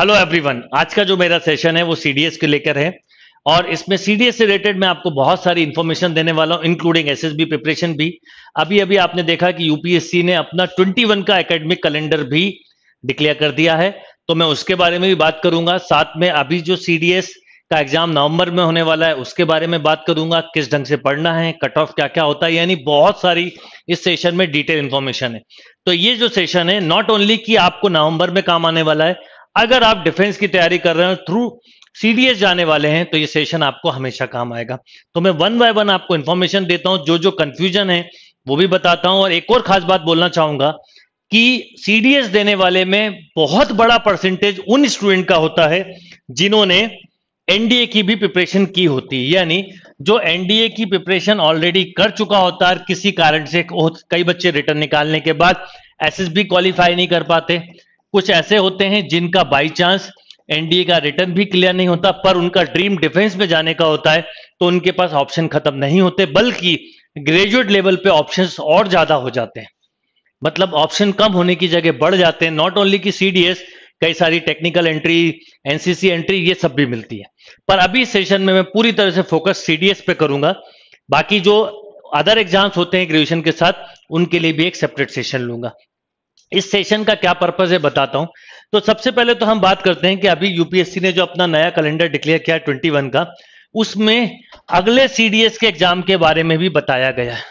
Hello everyone आज का जो मेरा सेशन है वो सीडीएस के लेकर है और इसमें सीडीएस से रिलेटेड मैं आपको बहुत सारी इन्फॉर्मेशन देने वाला हूँ इंक्लूडिंग एसएसबी प्रिपरेशन भी अभी अभी आपने देखा कि यूपीएससी ने अपना 21 का एकेडमिक कैलेंडर भी डिक्लेयर कर दिया है तो मैं उसके बारे में भी बात करूंगा साथ में अभी जो सी का एग्जाम नवंबर में होने वाला है उसके बारे में बात करूंगा किस ढंग से पढ़ना है कट ऑफ क्या क्या होता है यानी बहुत सारी इस सेशन में डिटेल इन्फॉर्मेशन है तो ये जो सेशन है नॉट ओनली कि आपको नवंबर में काम आने वाला है अगर आप डिफेंस की तैयारी कर रहे हो थ्रू सीडीएस जाने वाले हैं तो ये सेशन आपको हमेशा काम आएगा तो मैं वन बाय वन आपको इन्फॉर्मेशन देता हूं जो जो कंफ्यूजन है वो भी बताता हूं और एक और खास बात बोलना चाहूंगा कि सीडीएस देने वाले में बहुत बड़ा परसेंटेज उन स्टूडेंट का होता है जिन्होंने एनडीए की भी प्रिपरेशन की होती है यानी जो एनडीए की प्रिपरेशन ऑलरेडी कर चुका होता है किसी कारण से कई बच्चे रिटर्न निकालने के बाद एसएसबी क्वालिफाई नहीं कर पाते कुछ ऐसे होते हैं जिनका बाई चांस एनडीए का रिटर्न भी क्लियर नहीं होता पर उनका ड्रीम डिफेंस में जाने का होता है तो उनके पास ऑप्शन खत्म नहीं होते बल्कि ग्रेजुएट लेवल पे ऑप्शंस और ज्यादा हो जाते हैं मतलब ऑप्शन कम होने की जगह बढ़ जाते हैं नॉट ओनली की सीडीएस कई सारी टेक्निकल एंट्री एनसीसी एंट्री ये सब भी मिलती है पर अभी सेशन में मैं पूरी तरह से फोकस सीडीएस पे करूंगा बाकी जो अदर एग्जाम्स होते हैं ग्रेजुएशन के साथ उनके लिए भी एक सेपरेट सेशन लूंगा इस सेशन का क्या पर्पज है बताता हूं तो सबसे पहले तो हम बात करते हैं कि अभी यूपीएससी ने जो अपना नया कैलेंडर डिक्लेयर किया ट्वेंटी वन का उसमें अगले सीडीएस के एग्जाम के बारे में भी बताया गया है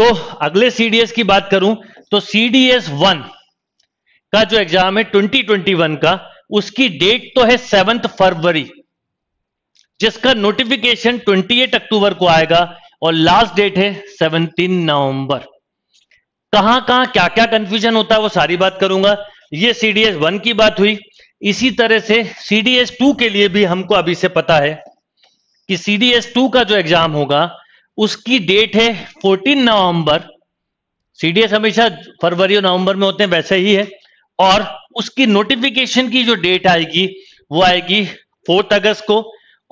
तो अगले सीडीएस की बात करूं तो सीडीएस वन का जो एग्जाम है ट्वेंटी ट्वेंटी वन का उसकी डेट तो है सेवंथ फरवरी जिसका नोटिफिकेशन एट अक्टूबर को आएगा और लास्ट डेट है सेवनटीन नवंबर कहां कहां क्या क्या कंफ्यूजन होता है वो सारी बात करूंगा ये सी डी एस वन की बात हुई इसी तरह से सी डी एस टू के लिए भी हमको अभी से पता है कि सी डी एस टू का जो एग्जाम होगा उसकी डेट है 14 नवंबर सीडीएस हमेशा फरवरी और नवंबर में होते हैं वैसे ही है और उसकी नोटिफिकेशन की जो डेट आएगी वो आएगी फोर्थ अगस्त को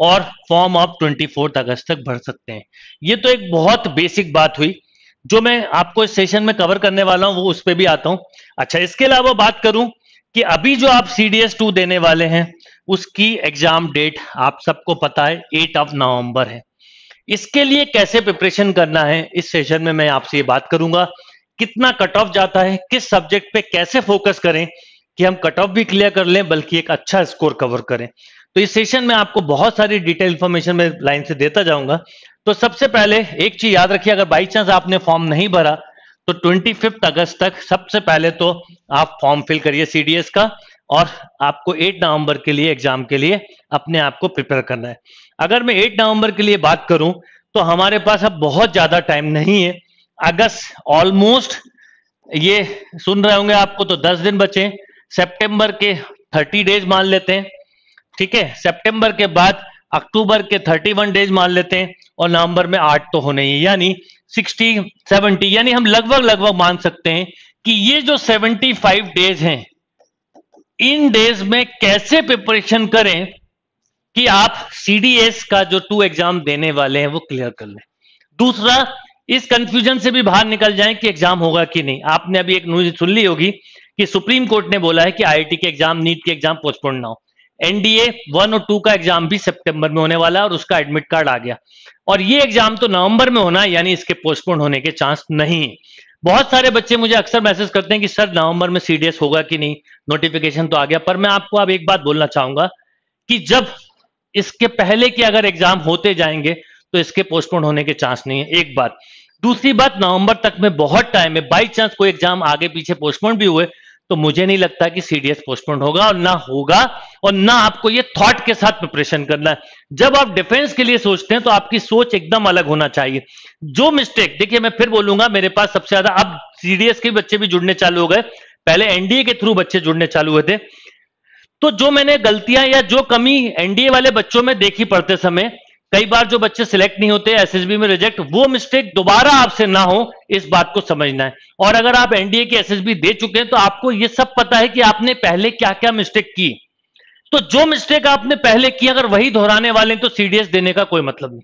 और फॉर्म आप ट्वेंटी फोर्थ अगस्त तक भर सकते हैं ये तो एक बहुत बेसिक बात हुई जो मैं आपको इस सेशन में कवर करने वाला हूं वो उस पर भी आता हूं अच्छा इसके अलावा बात करूं कि अभी जो आप एस टू देने वाले हैं उसकी एग्जाम डेट आप सबको पता है एट ऑफ नवंबर है इसके लिए कैसे प्रिपरेशन करना है इस सेशन में मैं आपसे ये बात करूंगा कितना कट ऑफ जाता है किस सब्जेक्ट पे कैसे फोकस करें कि हम कट ऑफ भी क्लियर कर लें बल्कि एक अच्छा स्कोर कवर करें तो इस सेशन में आपको बहुत सारी डिटेल इन्फॉर्मेशन मैं लाइन से देता जाऊंगा तो सबसे पहले एक चीज याद रखिए अगर बाई चांस आपने फॉर्म नहीं भरा तो ट्वेंटी फिफ्थ अगस्त तक सबसे पहले तो आप फॉर्म फिल करिए सीडीएस का और आपको 8 नवंबर के लिए एग्जाम के लिए अपने आप को प्रिपेयर करना है अगर मैं 8 नवंबर के लिए बात करूं तो हमारे पास अब बहुत ज्यादा टाइम नहीं है अगस्त ऑलमोस्ट ये सुन रहे होंगे आपको तो 10 दिन बचे सितंबर के 30 डेज मान लेते हैं ठीक है सितंबर के बाद अक्टूबर के 31 डेज मान लेते हैं और नवंबर में आठ तो होने ही यानी 60 70 यानी हम लगभग लगभग मान सकते हैं कि ये जो 75 डेज हैं इन डेज में कैसे प्रिपरेशन करें कि आप सीडीएस का जो टू एग्जाम देने वाले हैं वो क्लियर कर लें दूसरा इस कंफ्यूजन से भी बाहर निकल जाए कि एग्जाम होगा कि नहीं आपने अभी एक न्यूज सुन ली होगी कि सुप्रीम कोर्ट ने बोला है कि आईआईटी के एग्जाम नीट के एग्जाम पोस्टपोन ना हो एनडीए वन और टू का एग्जाम भी सितंबर में होने वाला है और उसका एडमिट कार्ड आ गया और ये एग्जाम तो नवंबर में होना यानी इसके पोस्टपोन होने के चांस नहीं है बहुत सारे बच्चे मुझे अक्सर मैसेज करते हैं कि सर नवंबर में सीडीएस होगा कि नहीं नोटिफिकेशन तो आ गया पर मैं आपको अब एक बात बोलना चाहूंगा कि जब इसके पहले के अगर एग्जाम होते जाएंगे तो इसके पोस्टपोन होने के चांस नहीं है एक बात दूसरी बात नवंबर तक में बहुत टाइम है बाई चांस कोई एग्जाम आगे पीछे पोस्टपोन भी हुए तो मुझे नहीं लगता कि सीडीएस पोस्टपोन होगा और ना होगा और ना आपको ये थॉट के साथ प्रिपरेशन करना है जब आप डिफेंस के लिए सोचते हैं तो आपकी सोच एकदम अलग होना चाहिए जो मिस्टेक देखिए मैं फिर बोलूंगा मेरे पास सबसे ज्यादा अब सीडीएस के बच्चे भी जुड़ने चालू हो गए पहले एनडीए के थ्रू बच्चे जुड़ने चालू हुए थे तो जो मैंने गलतियां या जो कमी एनडीए वाले बच्चों में देखी पढ़ते समय कई बार जो बच्चे सिलेक्ट नहीं होते एसएसबी में रिजेक्ट वो मिस्टेक दोबारा आपसे ना हो इस बात को समझना है और अगर आप एनडीए की एसएसबी दे चुके हैं तो आपको ये सब पता है कि आपने पहले क्या क्या मिस्टेक की तो जो मिस्टेक आपने पहले की अगर वही दोहराने वाले हैं तो सीडीएस देने का कोई मतलब नहीं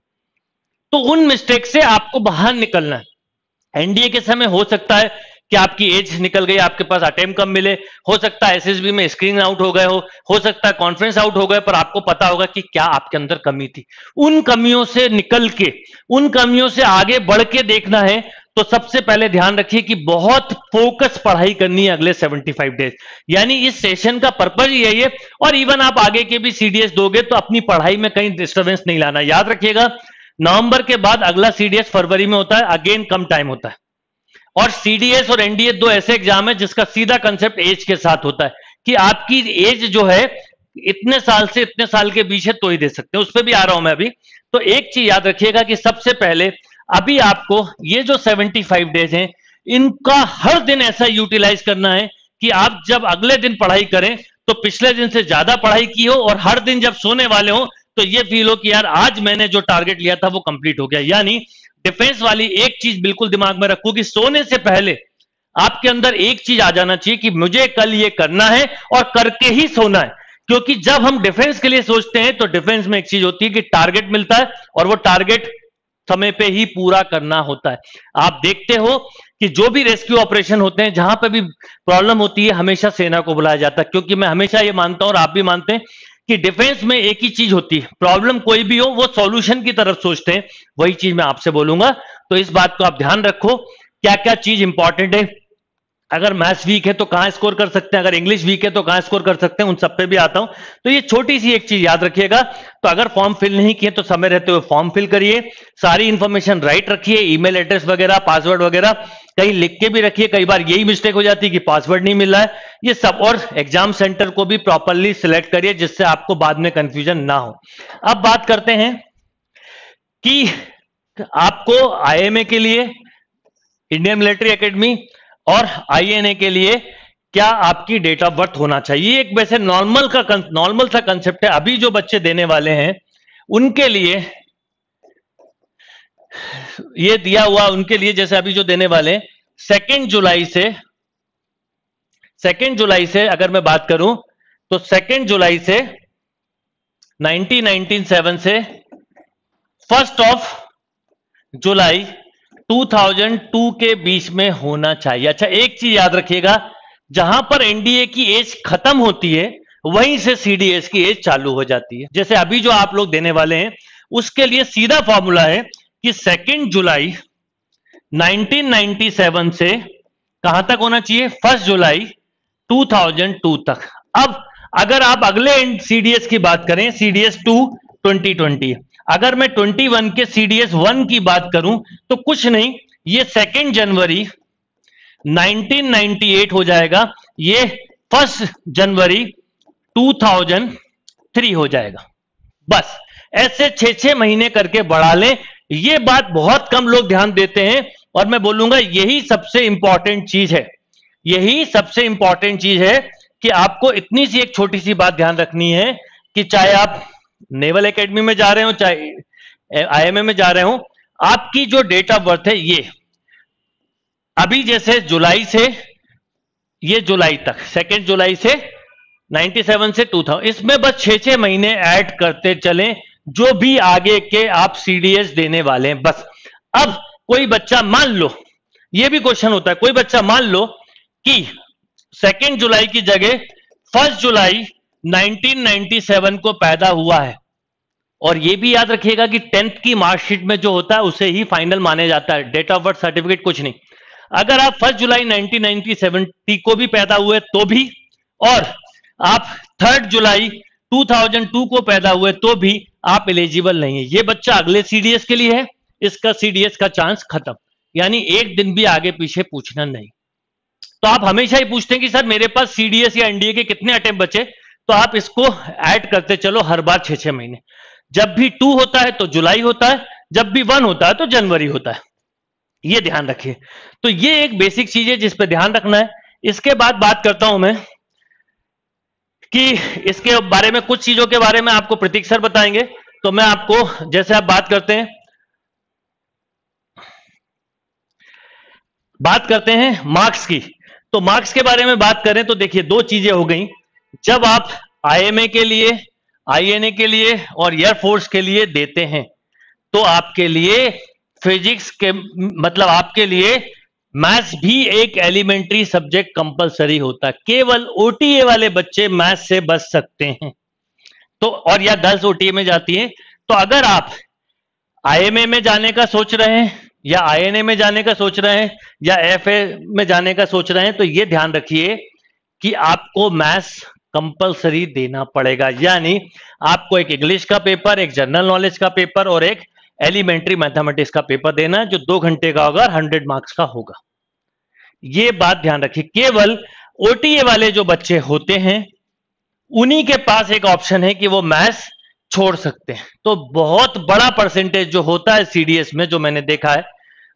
तो उन मिस्टेक से आपको बाहर निकलना है एनडीए के समय हो सकता है कि आपकी एज निकल गई आपके पास अटेम्प कम मिले हो सकता है एसएसबी में स्क्रीन आउट हो गए हो हो सकता है कॉन्फ्रेंस आउट हो गए पर आपको पता होगा कि क्या आपके अंदर कमी थी उन कमियों से निकल के उन कमियों से आगे बढ़ के देखना है तो सबसे पहले ध्यान रखिए कि बहुत फोकस पढ़ाई करनी है अगले 75 डेज यानी इस सेशन का पर्पज यही है ये और इवन आप आगे के भी सीडीएस दोगे तो अपनी पढ़ाई में कहीं डिस्टर्बेंस नहीं लाना याद रखिएगा नवंबर के बाद अगला सीडीएस फरवरी में होता है अगेन कम टाइम होता है और सीडीएस और एनडीए दो ऐसे एग्जाम है जिसका सीधा कंसेप्ट एज के साथ होता है कि आपकी एज जो है इतने साल से इतने साल के बीच है तो ही दे सकते हैं उस पर भी आ रहा हूं मैं अभी तो एक चीज याद रखिएगा कि सबसे पहले अभी आपको ये जो 75 डेज हैं इनका हर दिन ऐसा यूटिलाइज करना है कि आप जब अगले दिन पढ़ाई करें तो पिछले दिन से ज्यादा पढ़ाई की हो और हर दिन जब सोने वाले हो तो ये फील हो कि यार आज मैंने जो टारगेट लिया था वो कंप्लीट हो गया यानी डिफेंस वाली एक चीज बिल्कुल दिमाग में रखो कि सोने से पहले आपके अंदर एक चीज आ जाना चाहिए कि मुझे कल ये करना है और करके ही सोना है क्योंकि जब हम डिफेंस के लिए सोचते हैं तो डिफेंस में एक चीज होती है कि टारगेट मिलता है और वो टारगेट समय पे ही पूरा करना होता है आप देखते हो कि जो भी रेस्क्यू ऑपरेशन होते हैं जहां पर भी प्रॉब्लम होती है हमेशा सेना को बुलाया जाता है क्योंकि मैं हमेशा ये मानता हूं और आप भी मानते हैं कि डिफेंस में एक ही चीज होती है प्रॉब्लम कोई भी हो वो सॉल्यूशन की तरफ सोचते हैं वही चीज मैं आपसे बोलूंगा तो इस बात को आप ध्यान रखो क्या क्या चीज इंपॉर्टेंट है अगर मैथ्स वीक है तो कहां स्कोर कर सकते हैं अगर इंग्लिश वीक है तो कहां स्कोर कर सकते हैं उन सब पे भी आता हूं तो ये छोटी सी एक चीज याद रखिएगा तो अगर फॉर्म फिल नहीं किए तो समय रहते हुए फॉर्म फिल करिए सारी इंफॉर्मेशन राइट रखिए ईमेल एड्रेस वगैरह पासवर्ड वगैरह कहीं लिख के भी रखिए कई बार यही मिस्टेक हो जाती है कि पासवर्ड नहीं मिला है ये सब और एग्जाम सेंटर को भी प्रॉपरली सिलेक्ट करिए जिससे आपको बाद में कंफ्यूजन ना हो अब बात करते हैं कि आपको आईएमए के लिए इंडियन मिलिट्री एकेडमी और आईएनए के लिए क्या आपकी डेट ऑफ बर्थ होना चाहिए एक वैसे नॉर्मल का नॉर्मल सा कंसेप्ट है अभी जो बच्चे देने वाले हैं उनके लिए ये दिया हुआ उनके लिए जैसे अभी जो देने वाले सेकेंड जुलाई से सेकेंड जुलाई से अगर मैं बात करूं तो सेकेंड जुलाई से 1997 से फर्स्ट ऑफ जुलाई 2002 के बीच में होना चाहिए अच्छा एक चीज याद रखिएगा जहां पर एनडीए की एज खत्म होती है वहीं से सीडीएस की एज चालू हो जाती है जैसे अभी जो आप लोग देने वाले हैं उसके लिए सीधा फॉर्मूला है कि सेकेंड जुलाई 1997 से कहां तक होना चाहिए फर्स्ट जुलाई 2002 तक अब अगर आप अगले एंड सीडीएस की बात करें सीडीएस टू 2020 अगर मैं 21 के सीडीएस वन की बात करूं तो कुछ नहीं ये सेकेंड जनवरी 1998 हो जाएगा ये फर्स्ट जनवरी 2003 हो जाएगा बस ऐसे छह छह महीने करके बढ़ा लें ये बात बहुत कम लोग ध्यान देते हैं और मैं बोलूंगा यही सबसे इंपॉर्टेंट चीज है यही सबसे इंपॉर्टेंट चीज है कि आपको इतनी सी एक छोटी सी बात ध्यान रखनी है कि चाहे आप नेवल एकेडमी में जा रहे हो चाहे आईएमए में जा रहे हो आपकी जो डेट ऑफ बर्थ है ये अभी जैसे जुलाई से ये जुलाई तक सेकेंड जुलाई से 97 से 2000 इसमें बस छह छह महीने ऐड करते चलें जो भी आगे के आप सीडीएस देने वाले हैं बस अब कोई बच्चा मान लो ये भी क्वेश्चन होता है कोई बच्चा मान लो कि सेकेंड जुलाई की जगह फर्स्ट जुलाई 1997 को पैदा हुआ है और ये भी याद रखिएगा कि टेंथ की मार्कशीट में जो होता है उसे ही फाइनल माने जाता है डेट ऑफ बर्थ सर्टिफिकेट कुछ नहीं अगर आप फर्स्ट जुलाई 1997 को भी पैदा हुए तो भी और आप थर्ड जुलाई 2002 को पैदा हुए तो भी आप एलिजिबल नहीं है ये बच्चा अगले सीडीएस के लिए है इसका सीडीएस का चांस खत्म यानी एक दिन भी आगे पीछे पूछना नहीं तो आप हमेशा ही पूछते हैं कि सर मेरे पास सीडीएस या एनडीए के कितने अटेम्प बचे तो आप इसको ऐड करते चलो हर बार छह छह महीने जब भी टू होता है तो जुलाई होता है जब भी वन होता है तो जनवरी होता है ये ध्यान रखिए तो ये एक बेसिक चीज है जिस पर ध्यान रखना है इसके बाद बात करता हूं मैं कि इसके बारे में कुछ चीजों के बारे में आपको प्रतीक सर बताएंगे तो मैं आपको जैसे आप बात करते हैं बात करते हैं मार्क्स की तो मार्क्स के बारे में बात करें तो देखिए दो चीजें हो गई जब आप आईएमए के लिए आईएनए के लिए और एयरफोर्स के लिए देते हैं तो आपके लिए फिजिक्स के मतलब आपके लिए मैथ्स भी एक एलिमेंट्री सब्जेक्ट कंपलसरी होता केवल ओटीए वाले बच्चे मैथ्स से बच सकते हैं तो और या गर्ल्स ओटीए में जाती है तो अगर आप आईएमए में जाने का सोच रहे हैं या आईएनए में जाने का सोच रहे हैं या एफए में जाने का सोच रहे हैं तो ये ध्यान रखिए कि आपको मैथ्स कंपलसरी देना पड़ेगा यानी आपको एक इंग्लिश का पेपर एक जनरल नॉलेज का पेपर और एक एलिमेंट्री मैथमेटिक्स का पेपर देना है जो दो घंटे का होगा और हंड्रेड मार्क्स का होगा ये बात ध्यान रखिए केवल ओटीए वाले जो बच्चे होते हैं उन्हीं के पास एक ऑप्शन है कि वो मैथ्स छोड़ सकते हैं तो बहुत बड़ा परसेंटेज जो होता है सीडीएस में जो मैंने देखा है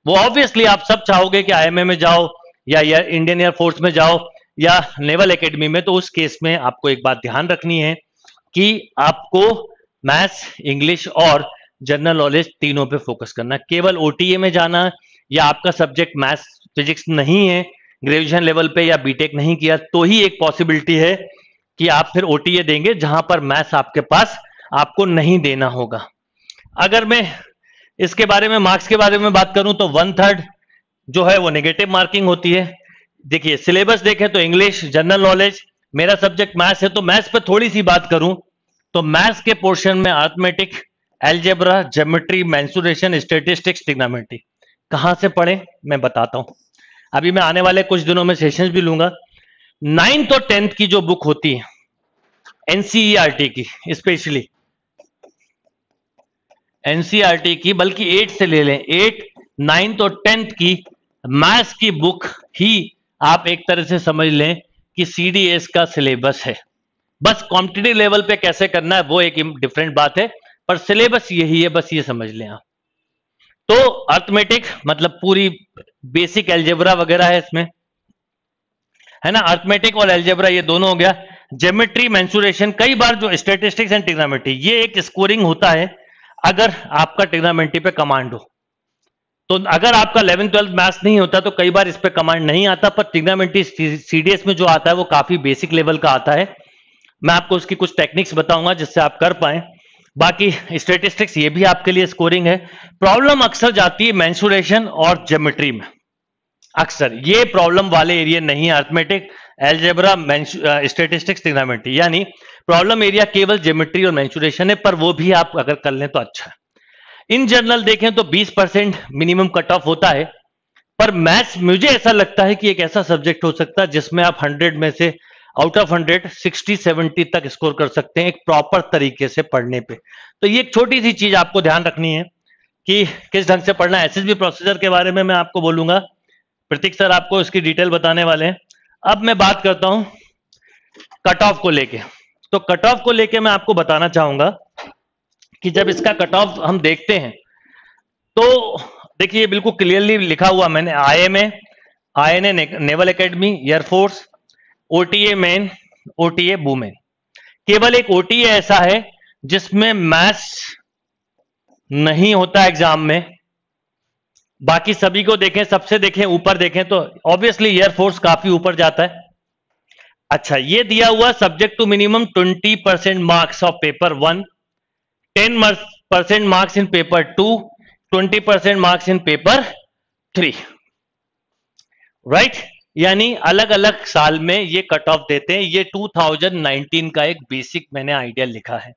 वो ऑब्वियसली आप सब चाहोगे कि आईएमए में जाओ या, या इंडियन एयरफोर्स में जाओ या नेवल एकेडमी में तो उस केस में आपको एक बात ध्यान रखनी है कि आपको मैथ्स इंग्लिश और जनरल नॉलेज तीनों पे फोकस करना केवल ओटीए में जाना या आपका सब्जेक्ट मैथ्स फिजिक्स नहीं है ग्रेजुएशन लेवल पे या बीटेक नहीं किया तो ही एक पॉसिबिलिटी है कि आप फिर ओटीए देंगे जहां पर मैथ्स आपके पास आपको नहीं देना होगा अगर मैं इसके बारे में मार्क्स के बारे में बात करूं तो वन थर्ड जो है वो नेगेटिव मार्किंग होती है देखिए सिलेबस देखें तो इंग्लिश जनरल नॉलेज मेरा सब्जेक्ट मैथ्स है तो मैथ्स पे थोड़ी सी बात करूं तो मैथ्स के पोर्शन में arithmetics algebra geometry mensuration statistics trigonometry कहाँ से पढ़े मैं बताता हूँ अभी मैं आने वाले कुछ दिनों में सेशंस भी लूंगा नाइन्थ और टेंथ की जो बुक होती है एनसीईआरटी e की स्पेशली एनसीईआरटी e की बल्कि एट से ले लें एट नाइन्थ और टेंथ की मैथ्स की बुक ही आप एक तरह से समझ लें कि सीडीएस का सिलेबस है बस कॉम्पिटेटिव लेवल पे कैसे करना है वो एक डिफरेंट बात है पर सिलेबस यही है बस ये समझ लें आप तो अर्थमेटिक मतलब पूरी बेसिक एल्जेब्रा वगैरह है इसमें है ना अर्थमेटिक और एल्जेब्रा ये दोनों हो गया जेमेट्री मैंसुरेशन कई बार जो स्टेटिस्टिक्स एंड टिग्नामेट्री ये एक स्कोरिंग होता है अगर आपका टिग्नामेट्री पे कमांड हो तो अगर आपका इलेवन ट्वेल्थ मैथ्स नहीं होता तो कई बार इस पर कमांड नहीं आता पर टिग्नामेट्री सीडीएस में जो आता है वो काफी बेसिक लेवल का आता है मैं आपको उसकी कुछ टेक्निक्स बताऊंगा जिससे आप कर पाए बाकी स्टेटिस्टिक्स ये भी आपके लिए स्कोरिंग है प्रॉब्लम अक्सर जाती है मैंसुरेशन और जेमेट्री में अक्सर ये प्रॉब्लम वाले एरिया नहीं है अर्थमेटिक एल्जेब्रा स्टेटिस्टिक्स ट्रिग्नोमेट्री यानी प्रॉब्लम एरिया केवल जेमेट्री और मैंसुरेशन है पर वो भी आप अगर कर लें तो अच्छा इन जनरल देखें तो 20 परसेंट मिनिमम कट ऑफ होता है पर मैथ्स मुझे ऐसा लगता है कि एक ऐसा सब्जेक्ट हो सकता है जिसमें आप 100 में से out of hundred sixty seventy तक स्कोर कर सकते हैं एक प्रॉपर तरीके से पढ़ने पे तो ये एक छोटी सी चीज आपको ध्यान रखनी है कि किस ढंग से पढ़ना है एसएसबी प्रोसीजर के बारे में मैं आपको बोलूंगा प्रतीक सर आपको इसकी डिटेल बताने वाले हैं अब मैं बात करता हूं कट ऑफ को लेके तो कट ऑफ को लेके मैं आपको बताना चाहूंगा कि जब इसका कट ऑफ हम देखते हैं तो देखिए बिल्कुल क्लियरली लिखा हुआ मैंने I M A I N A naval academy air force OTA man OTA women केवल एक ओटीए ऐसा है जिसमें मैथ्स नहीं होता एग्जाम में बाकी सभी को देखें सबसे देखें ऊपर देखें तो ऑब्वियसली एयरफोर्स काफी ऊपर जाता है अच्छा ये दिया हुआ subject to minimum 20 percent marks of paper one 10 percent marks in paper two 20 percent marks in paper three right यानी अलग अलग साल में ये कट ऑफ देते हैं ये 2019 का एक बेसिक मैंने आइडिया लिखा है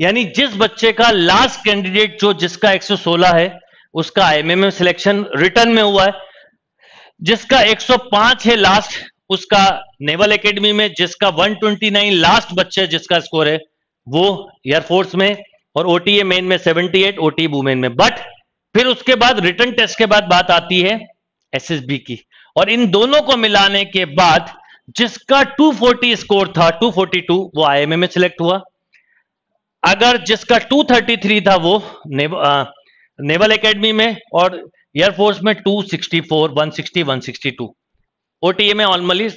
यानी जिस बच्चे का लास्ट कैंडिडेट जो जिसका 116 है उसका आईएमएम सिलेक्शन रिटर्न में हुआ है जिसका 105 है लास्ट उसका नेवल एकेडमी में जिसका 129 लास्ट बच्चे जिसका स्कोर है वो एयरफोर्स में और ओटीए मेन में 78 ओटीए वुमेन में बट फिर उसके बाद रिटर्न टेस्ट के बाद बात आती है एसएसबी की और इन दोनों को मिलाने के बाद जिसका 240 स्कोर था 242 वो आई में सिलेक्ट हुआ अगर जिसका 233 था वो नेव, आ, नेवल एकेडमी में और एयरफोर्स में 264 160 162 ओटीए में ऑलमली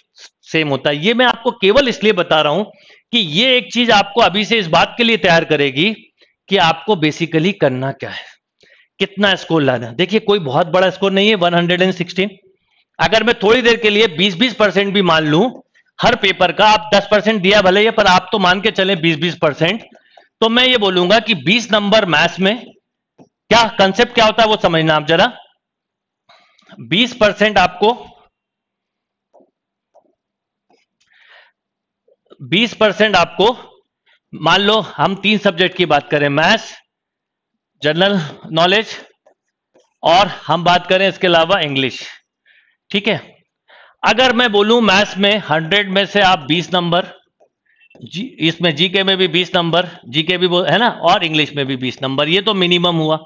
सेम होता है ये मैं आपको केवल इसलिए बता रहा हूं कि ये एक चीज आपको अभी से इस बात के लिए तैयार करेगी कि आपको बेसिकली करना क्या है कितना स्कोर लाना देखिए कोई बहुत बड़ा स्कोर नहीं है 116 अगर मैं थोड़ी देर के लिए 20-20 परसेंट भी मान लू हर पेपर का आप 10 परसेंट दिया भले ही पर आप तो मान के चले 20-20 परसेंट तो मैं ये बोलूंगा कि 20 नंबर मैथ्स में क्या कंसेप्ट क्या होता है वो समझना आप जरा 20 परसेंट आपको 20 परसेंट आपको मान लो हम तीन सब्जेक्ट की बात करें मैथ्स जनरल नॉलेज और हम बात करें इसके अलावा इंग्लिश ठीक है अगर मैं बोलूं मैथ्स में हंड्रेड में से आप बीस नंबर जी इसमें जीके में भी बीस नंबर जीके भी है ना और इंग्लिश में भी बीस नंबर ये तो मिनिमम हुआ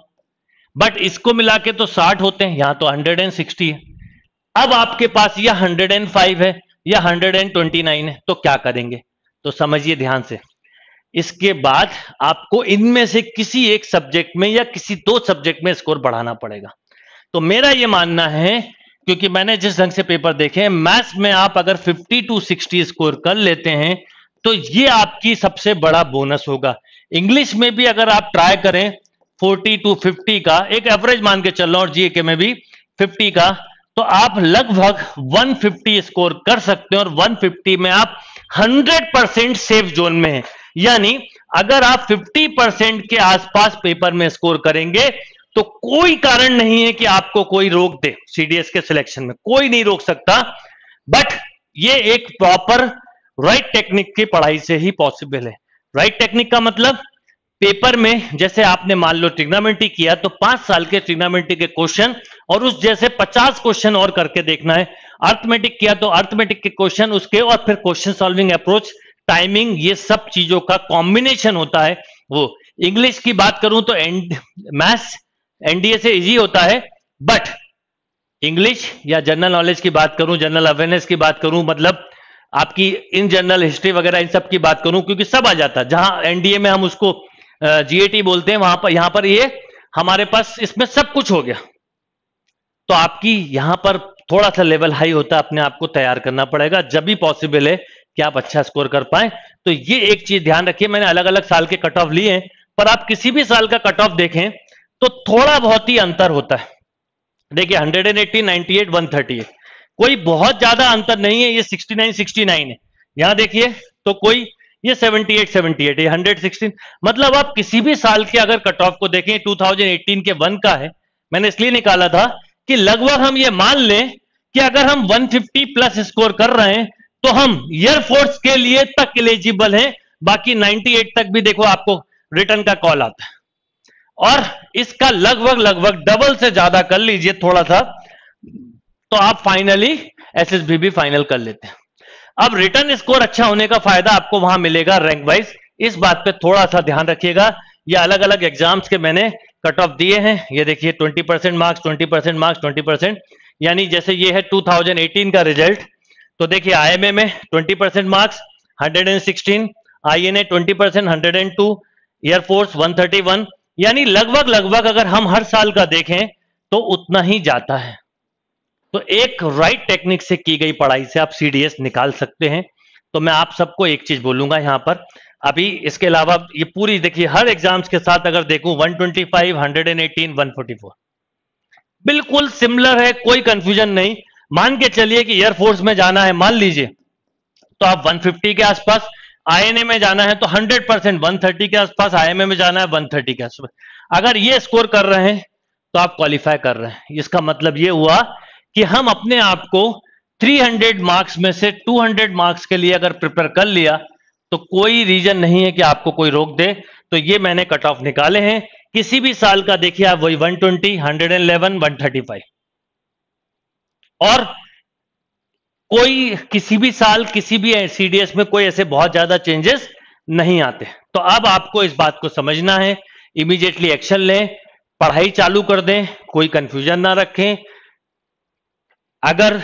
बट इसको मिला के तो साठ होते हैं यहां तो हंड्रेड एंड सिक्सटी है अब आपके पास यह हंड्रेड एंड फाइव है या हंड्रेड एंड ट्वेंटी नाइन है तो क्या करेंगे तो समझिए ध्यान से इसके बाद आपको इनमें से किसी एक सब्जेक्ट में या किसी दो सब्जेक्ट में स्कोर बढ़ाना पड़ेगा तो मेरा यह मानना है क्योंकि मैंने जिस ढंग से पेपर देखे मैथ्स में आप अगर 50 टू 60 स्कोर कर लेते हैं तो ये आपकी सबसे बड़ा बोनस होगा इंग्लिश में भी अगर आप ट्राई करें 40 टू 50 का एक एवरेज मान के चल रहा हूं जीए के में भी 50 का तो आप लगभग 150 स्कोर कर सकते हैं और 150 में आप 100 परसेंट सेफ जोन में है यानी अगर आप 50 परसेंट के आसपास पेपर में स्कोर करेंगे तो कोई कारण नहीं है कि आपको कोई रोक दे सीडीएस के सिलेक्शन में कोई नहीं रोक सकता बट ये एक प्रॉपर राइट टेक्निक की पढ़ाई से ही पॉसिबल है राइट टेक्निक का मतलब पेपर में जैसे आपने मान लो ट्रिग्नामेंट्री किया तो पांच साल के ट्रिग्नामेंट्री के क्वेश्चन और उस जैसे पचास क्वेश्चन और करके देखना है अर्थमेटिक किया तो अर्थमेटिक के क्वेश्चन उसके और फिर क्वेश्चन सॉल्विंग अप्रोच टाइमिंग ये सब चीजों का कॉम्बिनेशन होता है वो इंग्लिश की बात करूं तो एंड मैथ्स एनडीए से इजी होता है बट इंग्लिश या जनरल नॉलेज की बात करूं जनरल अवेयरनेस की बात करूं मतलब आपकी इन जनरल हिस्ट्री वगैरह इन सब की बात करूं क्योंकि सब आ जाता है जहां एनडीए में हम उसको जीएटी बोलते हैं वहां पर यहां पर ये हमारे पास इसमें सब कुछ हो गया तो आपकी यहां पर थोड़ा सा लेवल हाई होता है अपने आप को तैयार करना पड़ेगा जब भी पॉसिबल है कि आप अच्छा स्कोर कर पाए तो ये एक चीज ध्यान रखिए मैंने अलग अलग साल के कट ऑफ लिए हैं पर आप किसी भी साल का कट ऑफ देखें तो थोड़ा बहुत ही अंतर होता है देखिए 180, 98, 138 कोई बहुत ज्यादा अंतर नहीं है ये 69, 69 है यहां देखिए तो कोई ये 78, 78 ये 116 मतलब आप किसी भी साल के अगर कट ऑफ को देखें 2018 के वन का है मैंने इसलिए निकाला था कि लगभग हम ये मान लें कि अगर हम 150 प्लस स्कोर कर रहे हैं तो हम एयरफोर्स के लिए तक एलिजिबल हैं बाकी 98 तक भी देखो आपको रिटर्न का कॉल आता है और इसका लगभग लगभग डबल से ज्यादा कर लीजिए थोड़ा सा तो आप फाइनली एस भी फाइनल कर लेते हैं अब रिटर्न स्कोर अच्छा होने का फायदा आपको वहां मिलेगा रैंक वाइज इस बात पे थोड़ा सा ध्यान रखिएगा ये अलग अलग एग्जाम्स के मैंने कट ऑफ दिए हैं ये देखिए 20 percent marks 20 percent marks 20 percent यानी जैसे ये है 2018 का रिजल्ट तो देखिए आई में 20 percent marks 116 a twenty percent hundred and two air force one one यानी लगभग लगभग अगर हम हर साल का देखें तो उतना ही जाता है तो एक राइट टेक्निक से की गई पढ़ाई से आप सीडीएस निकाल सकते हैं तो मैं आप सबको एक चीज बोलूंगा यहां पर अभी इसके अलावा ये पूरी देखिए हर एग्जाम्स के साथ अगर देखूं 125, 118, 144 बिल्कुल सिमिलर है कोई कंफ्यूजन नहीं मान के चलिए कि एयरफोर्स में जाना है मान लीजिए तो आप 150 के आसपास आईएनए में जाना है तो 100 परसेंट वन के आसपास आईएमए में जाना है 130 के आसपास अगर ये स्कोर कर रहे हैं तो आप क्वालिफाई कर रहे हैं इसका मतलब ये हुआ कि हम अपने आप को 300 मार्क्स में से 200 मार्क्स के लिए अगर प्रिपेयर कर लिया तो कोई रीजन नहीं है कि आपको कोई रोक दे तो ये मैंने कट ऑफ निकाले हैं किसी भी साल का देखिए आप वही वन ट्वेंटी और कोई किसी भी साल किसी भी सीडीएस में कोई ऐसे बहुत ज्यादा चेंजेस नहीं आते तो अब आपको इस बात को समझना है इमीडिएटली एक्शन लें पढ़ाई चालू कर दें कोई कंफ्यूजन ना रखें अगर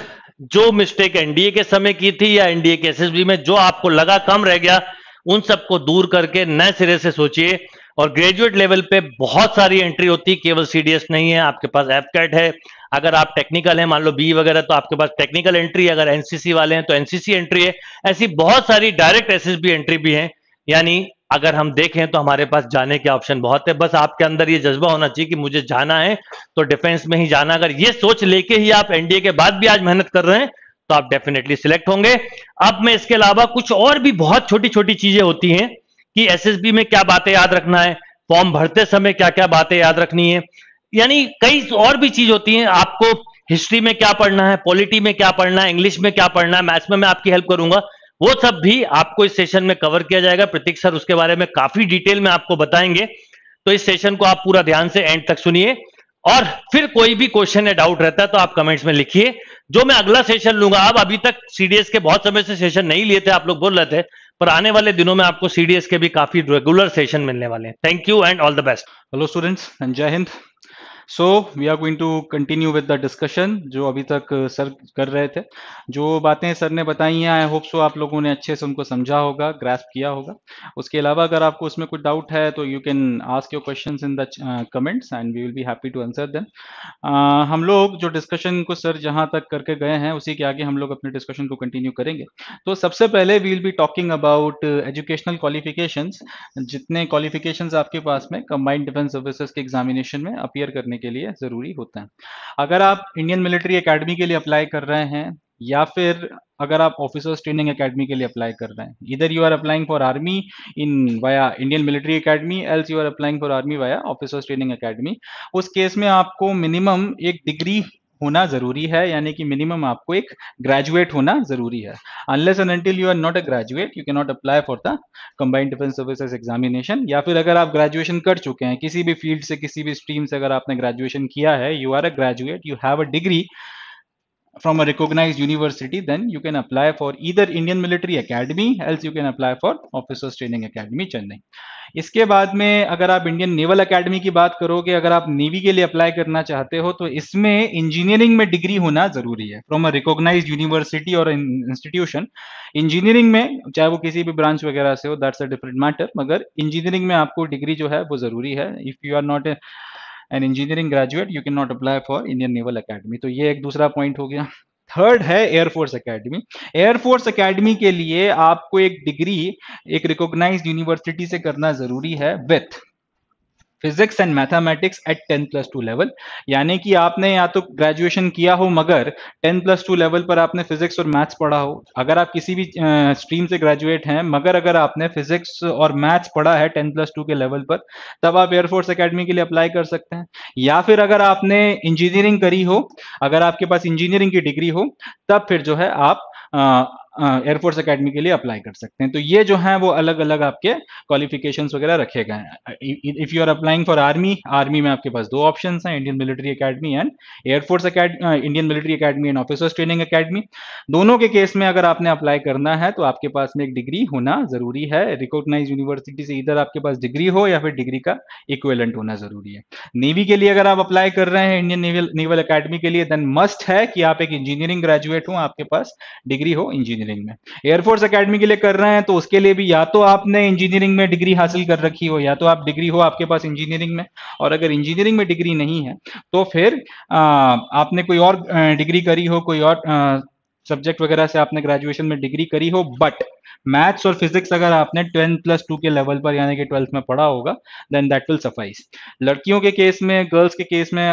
जो मिस्टेक एनडीए के समय की थी या एनडीए के एसएसबी में जो आपको लगा कम रह गया उन सबको दूर करके नए सिरे से सोचिए और ग्रेजुएट लेवल पे बहुत सारी एंट्री होती केवल सीडीएस नहीं है आपके पास एपकेट है अगर आप टेक्निकल हैं मान लो बी वगैरह तो आपके पास टेक्निकल एंट्री है अगर एनसीसी वाले हैं तो एनसीसी एंट्री है ऐसी बहुत सारी डायरेक्ट एस एंट्री भी है यानी अगर हम देखें तो हमारे पास जाने के ऑप्शन बहुत है बस आपके अंदर ये जज्बा होना चाहिए कि मुझे जाना है तो डिफेंस में ही जाना अगर ये सोच लेके ही आप एनडीए के बाद भी आज मेहनत कर रहे हैं तो आप डेफिनेटली सिलेक्ट होंगे अब मैं इसके अलावा कुछ और भी बहुत छोटी छोटी चीजें होती हैं कि एसएसबी में क्या बातें याद रखना है फॉर्म भरते समय क्या क्या बातें याद रखनी है यानी कई और भी चीज होती है आपको हिस्ट्री में क्या पढ़ना है पॉलिटी में क्या पढ़ना है इंग्लिश में क्या पढ़ना है मैथ्स में मैं आपकी हेल्प करूंगा वो सब भी आपको इस सेशन में कवर किया जाएगा प्रतीक सर उसके बारे में काफी डिटेल में आपको बताएंगे तो इस सेशन को आप पूरा ध्यान से एंड तक सुनिए और फिर कोई भी क्वेश्चन या डाउट रहता है तो आप कमेंट्स में लिखिए जो मैं अगला सेशन लूंगा आप अभी तक सीडीएस के बहुत समय से सेशन नहीं लिए थे आप लोग बोल रहे थे पर आने वाले दिनों में आपको सीडीएस के भी काफी रेगुलर सेशन मिलने वाले हैं thank you and all the best hello students Jai Hind so we are going to continue with the discussion जो अभी तक सर uh, कर रहे थे जो बातें सर ने बताई हैं आई होप सो आप लोगों ने अच्छे से उनको समझा होगा ग्रास्प किया होगा उसके अलावा अगर आपको उसमें कुछ डाउट है तो you can ask your question in the comments and we will be happy to answer them हम लोग जो डिस्कशन को सर जहाँ तक करके गए हैं उसी के आगे हम लोग अपने डिस्कशन को कंटिन्यू करेंगे तो सबसे पहले we will be talking about educational qualification जितने क्वालिफिकेशन आपके पास में कंबाइंड डिफेंस सर्विसेज के एग्जामिनेशन में अपियर करने के लिए ज़रूरी होते हैं अगर आप इंडियन मिलिट्री अकेडमी के लिए अप्लाई कर रहे हैं या फिर अगर आप ऑफिसर्स ट्रेनिंग एकेडमी के लिए अप्लाई कर रहे हैं इधर you are applying for army in via Indian military academy else you are applying for army via officers training academy उस केस में आपको मिनिमम एक डिग्री होना जरूरी है यानी कि मिनिमम आपको एक ग्रेजुएट होना जरूरी है unless and until you are not a graduate you can not apply for the combined defence services examination या फिर अगर आप ग्रेजुएशन कर चुके हैं किसी भी फील्ड से किसी भी स्ट्रीम से अगर आपने ग्रेजुएशन किया है you are a graduate you have a degree from a recognized university, then you can apply for either Indian Military Academy, else you can apply for Officers Training Academy Chennai. इसके बाद में अगर आप Indian naval academy की बात करोगे अगर आप नेवी के लिए अप्लाई करना चाहते हो तो इसमें इंजीनियरिंग में डिग्री होना जरूरी है फ्रॉम अ रिकॉग्नाइज्ड यूनिवर्सिटी और इंस्टीट्यूशन इंजीनियरिंग में चाहे वो किसी भी ब्रांच वगैरह से हो दैट्स अ डिफरेंट मैटर मगर इंजीनियरिंग में आपको डिग्री जो है वो जरूरी है if you are not an engineering graduate you can not apply for Indian naval academy तो ये एक दूसरा पॉइंट हो गया थर्ड है एयरफोर्स अकेडमी एयरफोर्स अकेडमी के लिए आपको एक डिग्री एक रिकॉग्नाइज्ड यूनिवर्सिटी से करना जरूरी है with physics and mathematics at ten plus two level यानी कि आपने या तो ग्रेजुएशन किया हो मगर टेन प्लस टू लेवल पर आपने फिजिक्स और मैथ्स पढ़ा हो अगर आप किसी भी स्ट्रीम से ग्रेजुएट हैं मगर अगर आपने फिजिक्स और मैथ्स पढ़ा है टेन प्लस टू के लेवल पर तब आप एयरफोर्स अकेडमी के लिए अप्लाई कर सकते हैं या फिर अगर आपने इंजीनियरिंग करी हो अगर आपके पास इंजीनियरिंग की डिग्री हो तब फिर जो है आप एयरफोर्स अकेडमी के लिए अप्लाई कर सकते हैं तो ये जो है वो अलग अलग आपके क्वालिफिकेशन वगैरह रखे गए हैं if you are applying for army army में आपके पास दो ऑप्शन हैं Indian military academy and air force Indian military academy and officers training academy दोनों के केस में अगर आपने अप्लाई करना है तो आपके पास में एक डिग्री होना जरूरी है रिकॉग्नाइज यूनिवर्सिटी से इधर आपके पास डिग्री हो या फिर डिग्री का इक्वेलेंट होना जरूरी है नेवी के लिए अगर आप अप्लाई कर रहे हैं इंडियन नेवल अकेडमी के लिए देन मस्ट है कि आप एक इंजीनियरिंग ग्रेजुएट हो आपके पास डिग्री हो इंजीनियर इंजीनियरिंग में एयरफोर्स अकेडमी के लिए कर रहे हैं तो उसके लिए भी या तो आपने इंजीनियरिंग में डिग्री हासिल कर रखी हो या तो आप डिग्री हो आपके पास इंजीनियरिंग में और अगर इंजीनियरिंग में डिग्री नहीं है तो फिर आ, आपने कोई और डिग्री करी हो कोई और सब्जेक्ट वगैरह से आपने ग्रेजुएशन में डिग्री करी हो बट मैथ्स और फिजिक्स अगर आपने टेन प्लस टू के लेवल पर यानी कि ट्वेल्थ में पढ़ा होगा देन दैट विल सफाइस लड़कियों के केस में गर्ल्स के केस में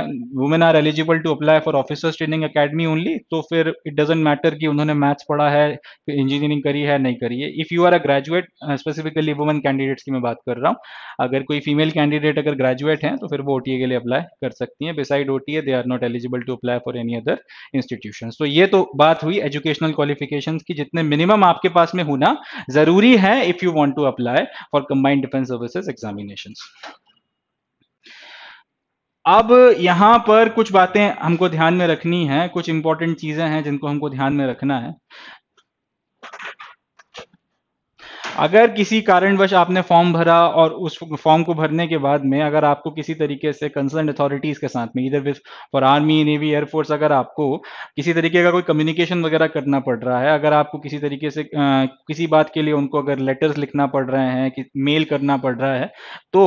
women are eligible to apply for officers training academy only तो फिर इट डजेंट मैटर कि उन्होंने मैथ्स पढ़ा है इंजीनियरिंग करी है नहीं करी है if you are a graduate specifically women candidates की मैं बात कर रहा हूँ अगर कोई फीमेल कैंडिडेट अगर ग्रेजुएट हैं तो फिर वो ओ के लिए अप्लाई कर सकती हैं beside oh they are not eligible to apply for any other institution तो ये तो बात हुई सारी एजुकेशनल क्वालिफिकेशन की जितने मिनिमम आपके पास में होना जरूरी है if you want to apply for combined defence services examination अब यहां पर कुछ बातें हमको ध्यान में रखनी है कुछ इंपॉर्टेंट चीजें हैं जिनको हमको ध्यान में रखना है अगर किसी कारणवश आपने फॉर्म भरा और उस फॉर्म को भरने के बाद में अगर आपको किसी तरीके से कंसर्न अथॉरिटीज के साथ में इधर with for army navy air force अगर आपको किसी तरीके का कोई कम्युनिकेशन वगैरह करना पड़ रहा है अगर आपको किसी तरीके से आ, किसी बात के लिए उनको अगर लेटर्स लिखना पड़ रहे हैं कि मेल करना पड़ रहा है तो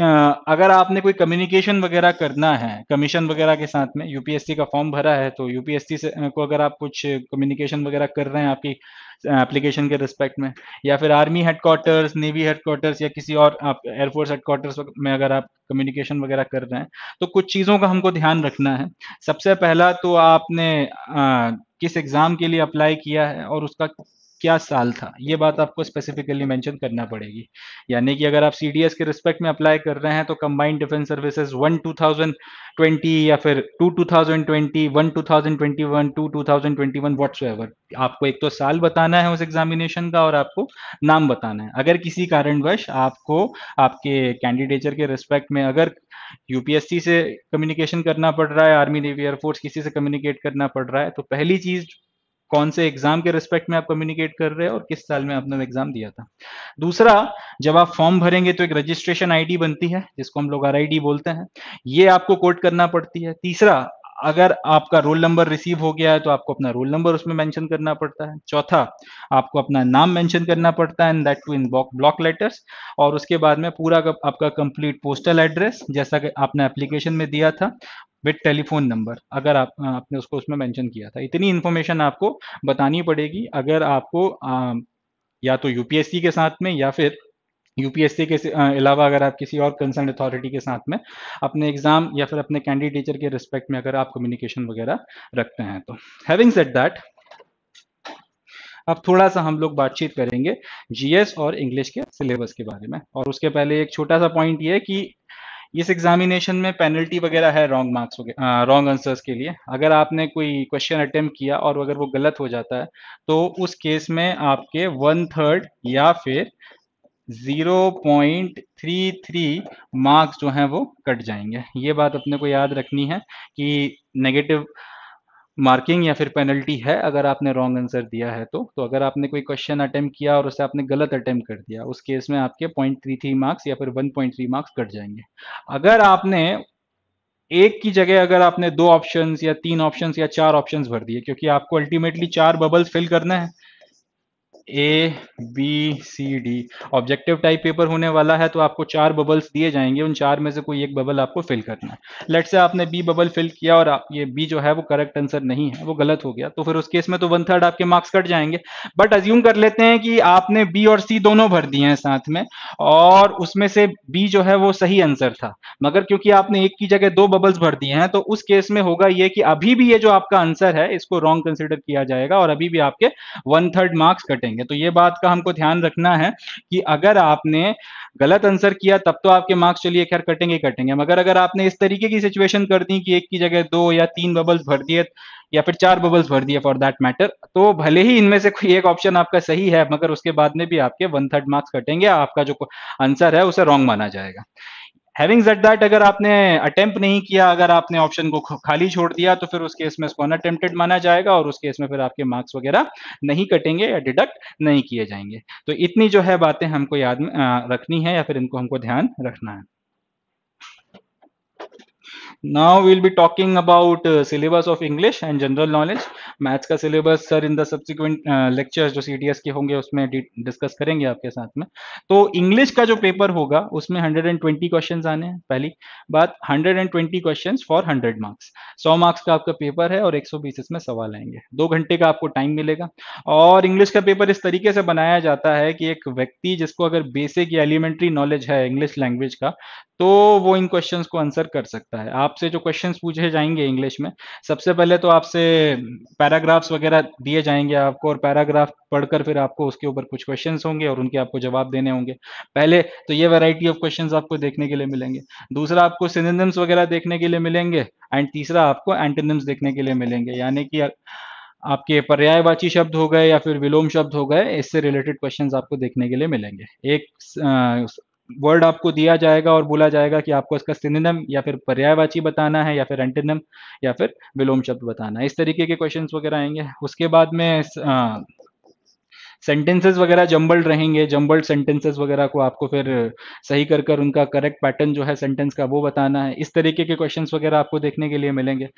आ, अगर आपने कोई कम्युनिकेशन वगैरह करना है कमीशन वगैरह के साथ में यूपीएससी का फॉर्म भरा है तो यूपीएससी से को अगर आप कुछ कम्युनिकेशन वगैरह कर रहे हैं आपकी एप्लीकेशन के रिस्पेक्ट में या फिर आर्मी हेडक्वार्टर्स नेवी हेडक्वार्टर्स या किसी और आप एयरफोर्स हेडक्वार्टर्स में अगर आप कम्युनिकेशन वगैरह कर रहे हैं तो कुछ चीज़ों का हमको ध्यान रखना है सबसे पहला तो आपने आ, किस एग्ज़ाम के लिए अप्लाई किया है और उसका क्या साल था ये बात आपको स्पेसिफिकली मेंशन करना पड़ेगी यानी कि अगर आप सी के रिस्पेक्ट में अप्लाई कर रहे हैं तो combined defence services one two या फिर two two thousand twenty one two thousand twenty one two two thousand twenty one आपको एक तो साल बताना है उस एग्जामिनेशन का और आपको नाम बताना है अगर किसी कारणवश आपको आपके कैंडिडेचर के रिस्पेक्ट में अगर यूपीएससी से कम्युनिकेशन करना पड़ रहा है आर्मी नेवी एयरफोर्स किसी से कम्युनिकेट करना पड़ रहा है तो पहली चीज कौन से एग्जाम के रिस्पेक्ट में आप कम्युनिकेट कर रहे हैं और किस साल में आपने एग्जाम दिया था दूसरा जब आप फॉर्म भरेंगे तो एक रजिस्ट्रेशन आईडी बनती है जिसको हम लोग आर बोलते हैं ये आपको कोट करना पड़ती है तीसरा अगर आपका रोल नंबर रिसीव हो गया है तो आपको अपना रोल नंबर उसमें मेंशन करना पड़ता है चौथा आपको अपना नाम मेंशन करना पड़ता है and that too in block letters और उसके बाद में पूरा आपका कंप्लीट पोस्टल एड्रेस जैसा कि आपने एप्लीकेशन में दिया था विद टेलीफोन नंबर अगर आप आपने उसको उसमें मेंशन किया था इतनी इन्फॉर्मेशन आपको बतानी पड़ेगी अगर आपको आ, या तो यूपीएससी के साथ में या फिर यूपीएससी के अलावा अगर आप किसी और कंसर्न अथॉरिटी के साथ में अपने एग्जाम या फिर अपने कैंडिडेटर के रिस्पेक्ट में अगर आप कम्युनिकेशन वगैरह रखते हैं तो हैविंग सेट दैट अब थोड़ा सा हम लोग बातचीत करेंगे जीएस और इंग्लिश के सिलेबस के बारे में और उसके पहले एक छोटा सा पॉइंट ये है कि इस एग्जामिनेशन में पेनल्टी वगैरह है रॉन्ग मार्क्स रॉन्ग आंसर्स के लिए अगर आपने कोई क्वेश्चन अटेम्प किया और अगर वो गलत हो जाता है तो उस केस में आपके वन थर्ड या फिर 0.33 मार्क्स जो हैं वो कट जाएंगे ये बात अपने को याद रखनी है कि नेगेटिव मार्किंग या फिर पेनल्टी है अगर आपने रॉन्ग आंसर दिया है तो तो अगर आपने कोई क्वेश्चन अटेम्प किया और उसे आपने गलत अटेम्प्ट कर दिया उस केस में आपके पॉइंट थ्री थ्री मार्क्स या फिर one point three marks cut जाएंगे अगर आपने एक की जगह अगर आपने दो ऑप्शन या तीन ऑप्शन या चार ऑप्शन भर दिए क्योंकि आपको अल्टीमेटली चार बबल्स फिल करना है A B C D objective type paper होने वाला है तो आपको चार बबल्स दिए जाएंगे उन चार में से कोई एक बबल आपको फिल करना है लेट से आपने बी बबल फिल किया और आप ये बी जो है वो करेक्ट आंसर नहीं है वो गलत हो गया तो फिर उस केस में तो वन थर्ड आपके मार्क्स कट जाएंगे बट अज्यूम कर लेते हैं कि आपने बी और सी दोनों भर दिए हैं साथ में और उसमें से बी जो है वो सही आंसर था मगर क्योंकि आपने एक की जगह दो बबल्स भर दिए हैं तो उस केस में होगा ये कि अभी भी ये जो आपका आंसर है इसको रॉन्ग कंसिडर किया जाएगा और अभी भी आपके वन थर्ड मार्क्स कटेंगे देंगे तो ये बात का हमको ध्यान रखना है कि अगर आपने गलत आंसर किया तब तो आपके मार्क्स चलिए खैर कटेंगे कटेंगे मगर अगर आपने इस तरीके की सिचुएशन कर दी कि एक की जगह दो या तीन बबल्स भर दिए या फिर चार बबल्स भर दिए फॉर दैट मैटर तो भले ही इनमें से कोई एक ऑप्शन आपका सही है मगर उसके बाद में भी आपके वन थर्ड मार्क्स कटेंगे आपका जो आंसर है उसे रॉन्ग माना जाएगा हैविंग जेड दैट अगर आपने अटेम्प्ट नहीं किया अगर आपने ऑप्शन को खाली छोड़ दिया तो फिर उस केस में इसको अनअटेम्प्टेड माना जाएगा और उस केस में फिर आपके मार्क्स वगैरह नहीं कटेंगे या डिडक्ट नहीं किए जाएंगे तो इतनी जो है बातें हमको याद रखनी है या फिर इनको हमको ध्यान रखना है now we'll be talking about uh, syllabus of english and general knowledge maths ka syllabus sir in the subsequent uh, lectures jo cts ke honge usme discuss karenge aapke sath mein to english ka jo paper hoga usme 120 questions aane hain pehli baat 120 questions for 100 marks 100 marks ka aapka paper hai aur 120 isme sawal आएंगे दो घंटे का आपको time मिलेगा और English का paper इस तरीके से बनाया जाता है कि एक व्यक्ति जिसको अगर बेसिक या एलिमेंट्री नॉलेज है इंग्लिश लैंग्वेज का तो वो इन क्वेश्चंस को आंसर कर सकता है आप आपसे जो क्वेश्चंस पूछे जाएंगे इंग्लिश में सबसे पहले तो आपसे पैराग्राफ्स वगैरह दिए जाएंगे आपको और पैराग्राफ पढ़कर फिर आपको उसके ऊपर कुछ क्वेश्चन होंगे और उनके आपको जवाब देने होंगे पहले तो ये वेराइटी ऑफ क्वेश्चन आपको देखने के लिए मिलेंगे दूसरा आपको सिनेम्स वगैरह देखने के लिए मिलेंगे एंड तीसरा आपको एंटेनिम्स देखने के लिए मिलेंगे यानी कि आपके पर्यायवाची शब्द हो गए या फिर विलोम शब्द हो गए इससे रिलेटेड क्वेश्चंस आपको देखने के लिए मिलेंगे एक वर्ड आपको दिया जाएगा और बोला जाएगा कि आपको इसका सिनेम या फिर पर्यायवाची बताना है या फिर एंटेनम या फिर विलोम शब्द बताना है इस तरीके के क्वेश्चंस वगैरह आएंगे उसके बाद में हाँ, सेंटेंसेस वगैरह जम्बल्ड रहेंगे जम्बल्ड सेंटेंसेस वगैरह को आपको फिर सही कर कर उनका करेक्ट पैटर्न जो है सेंटेंस का वो बताना है इस तरीके के क्वेश्चंस वगैरह आपको देखने के लिए मिलेंगे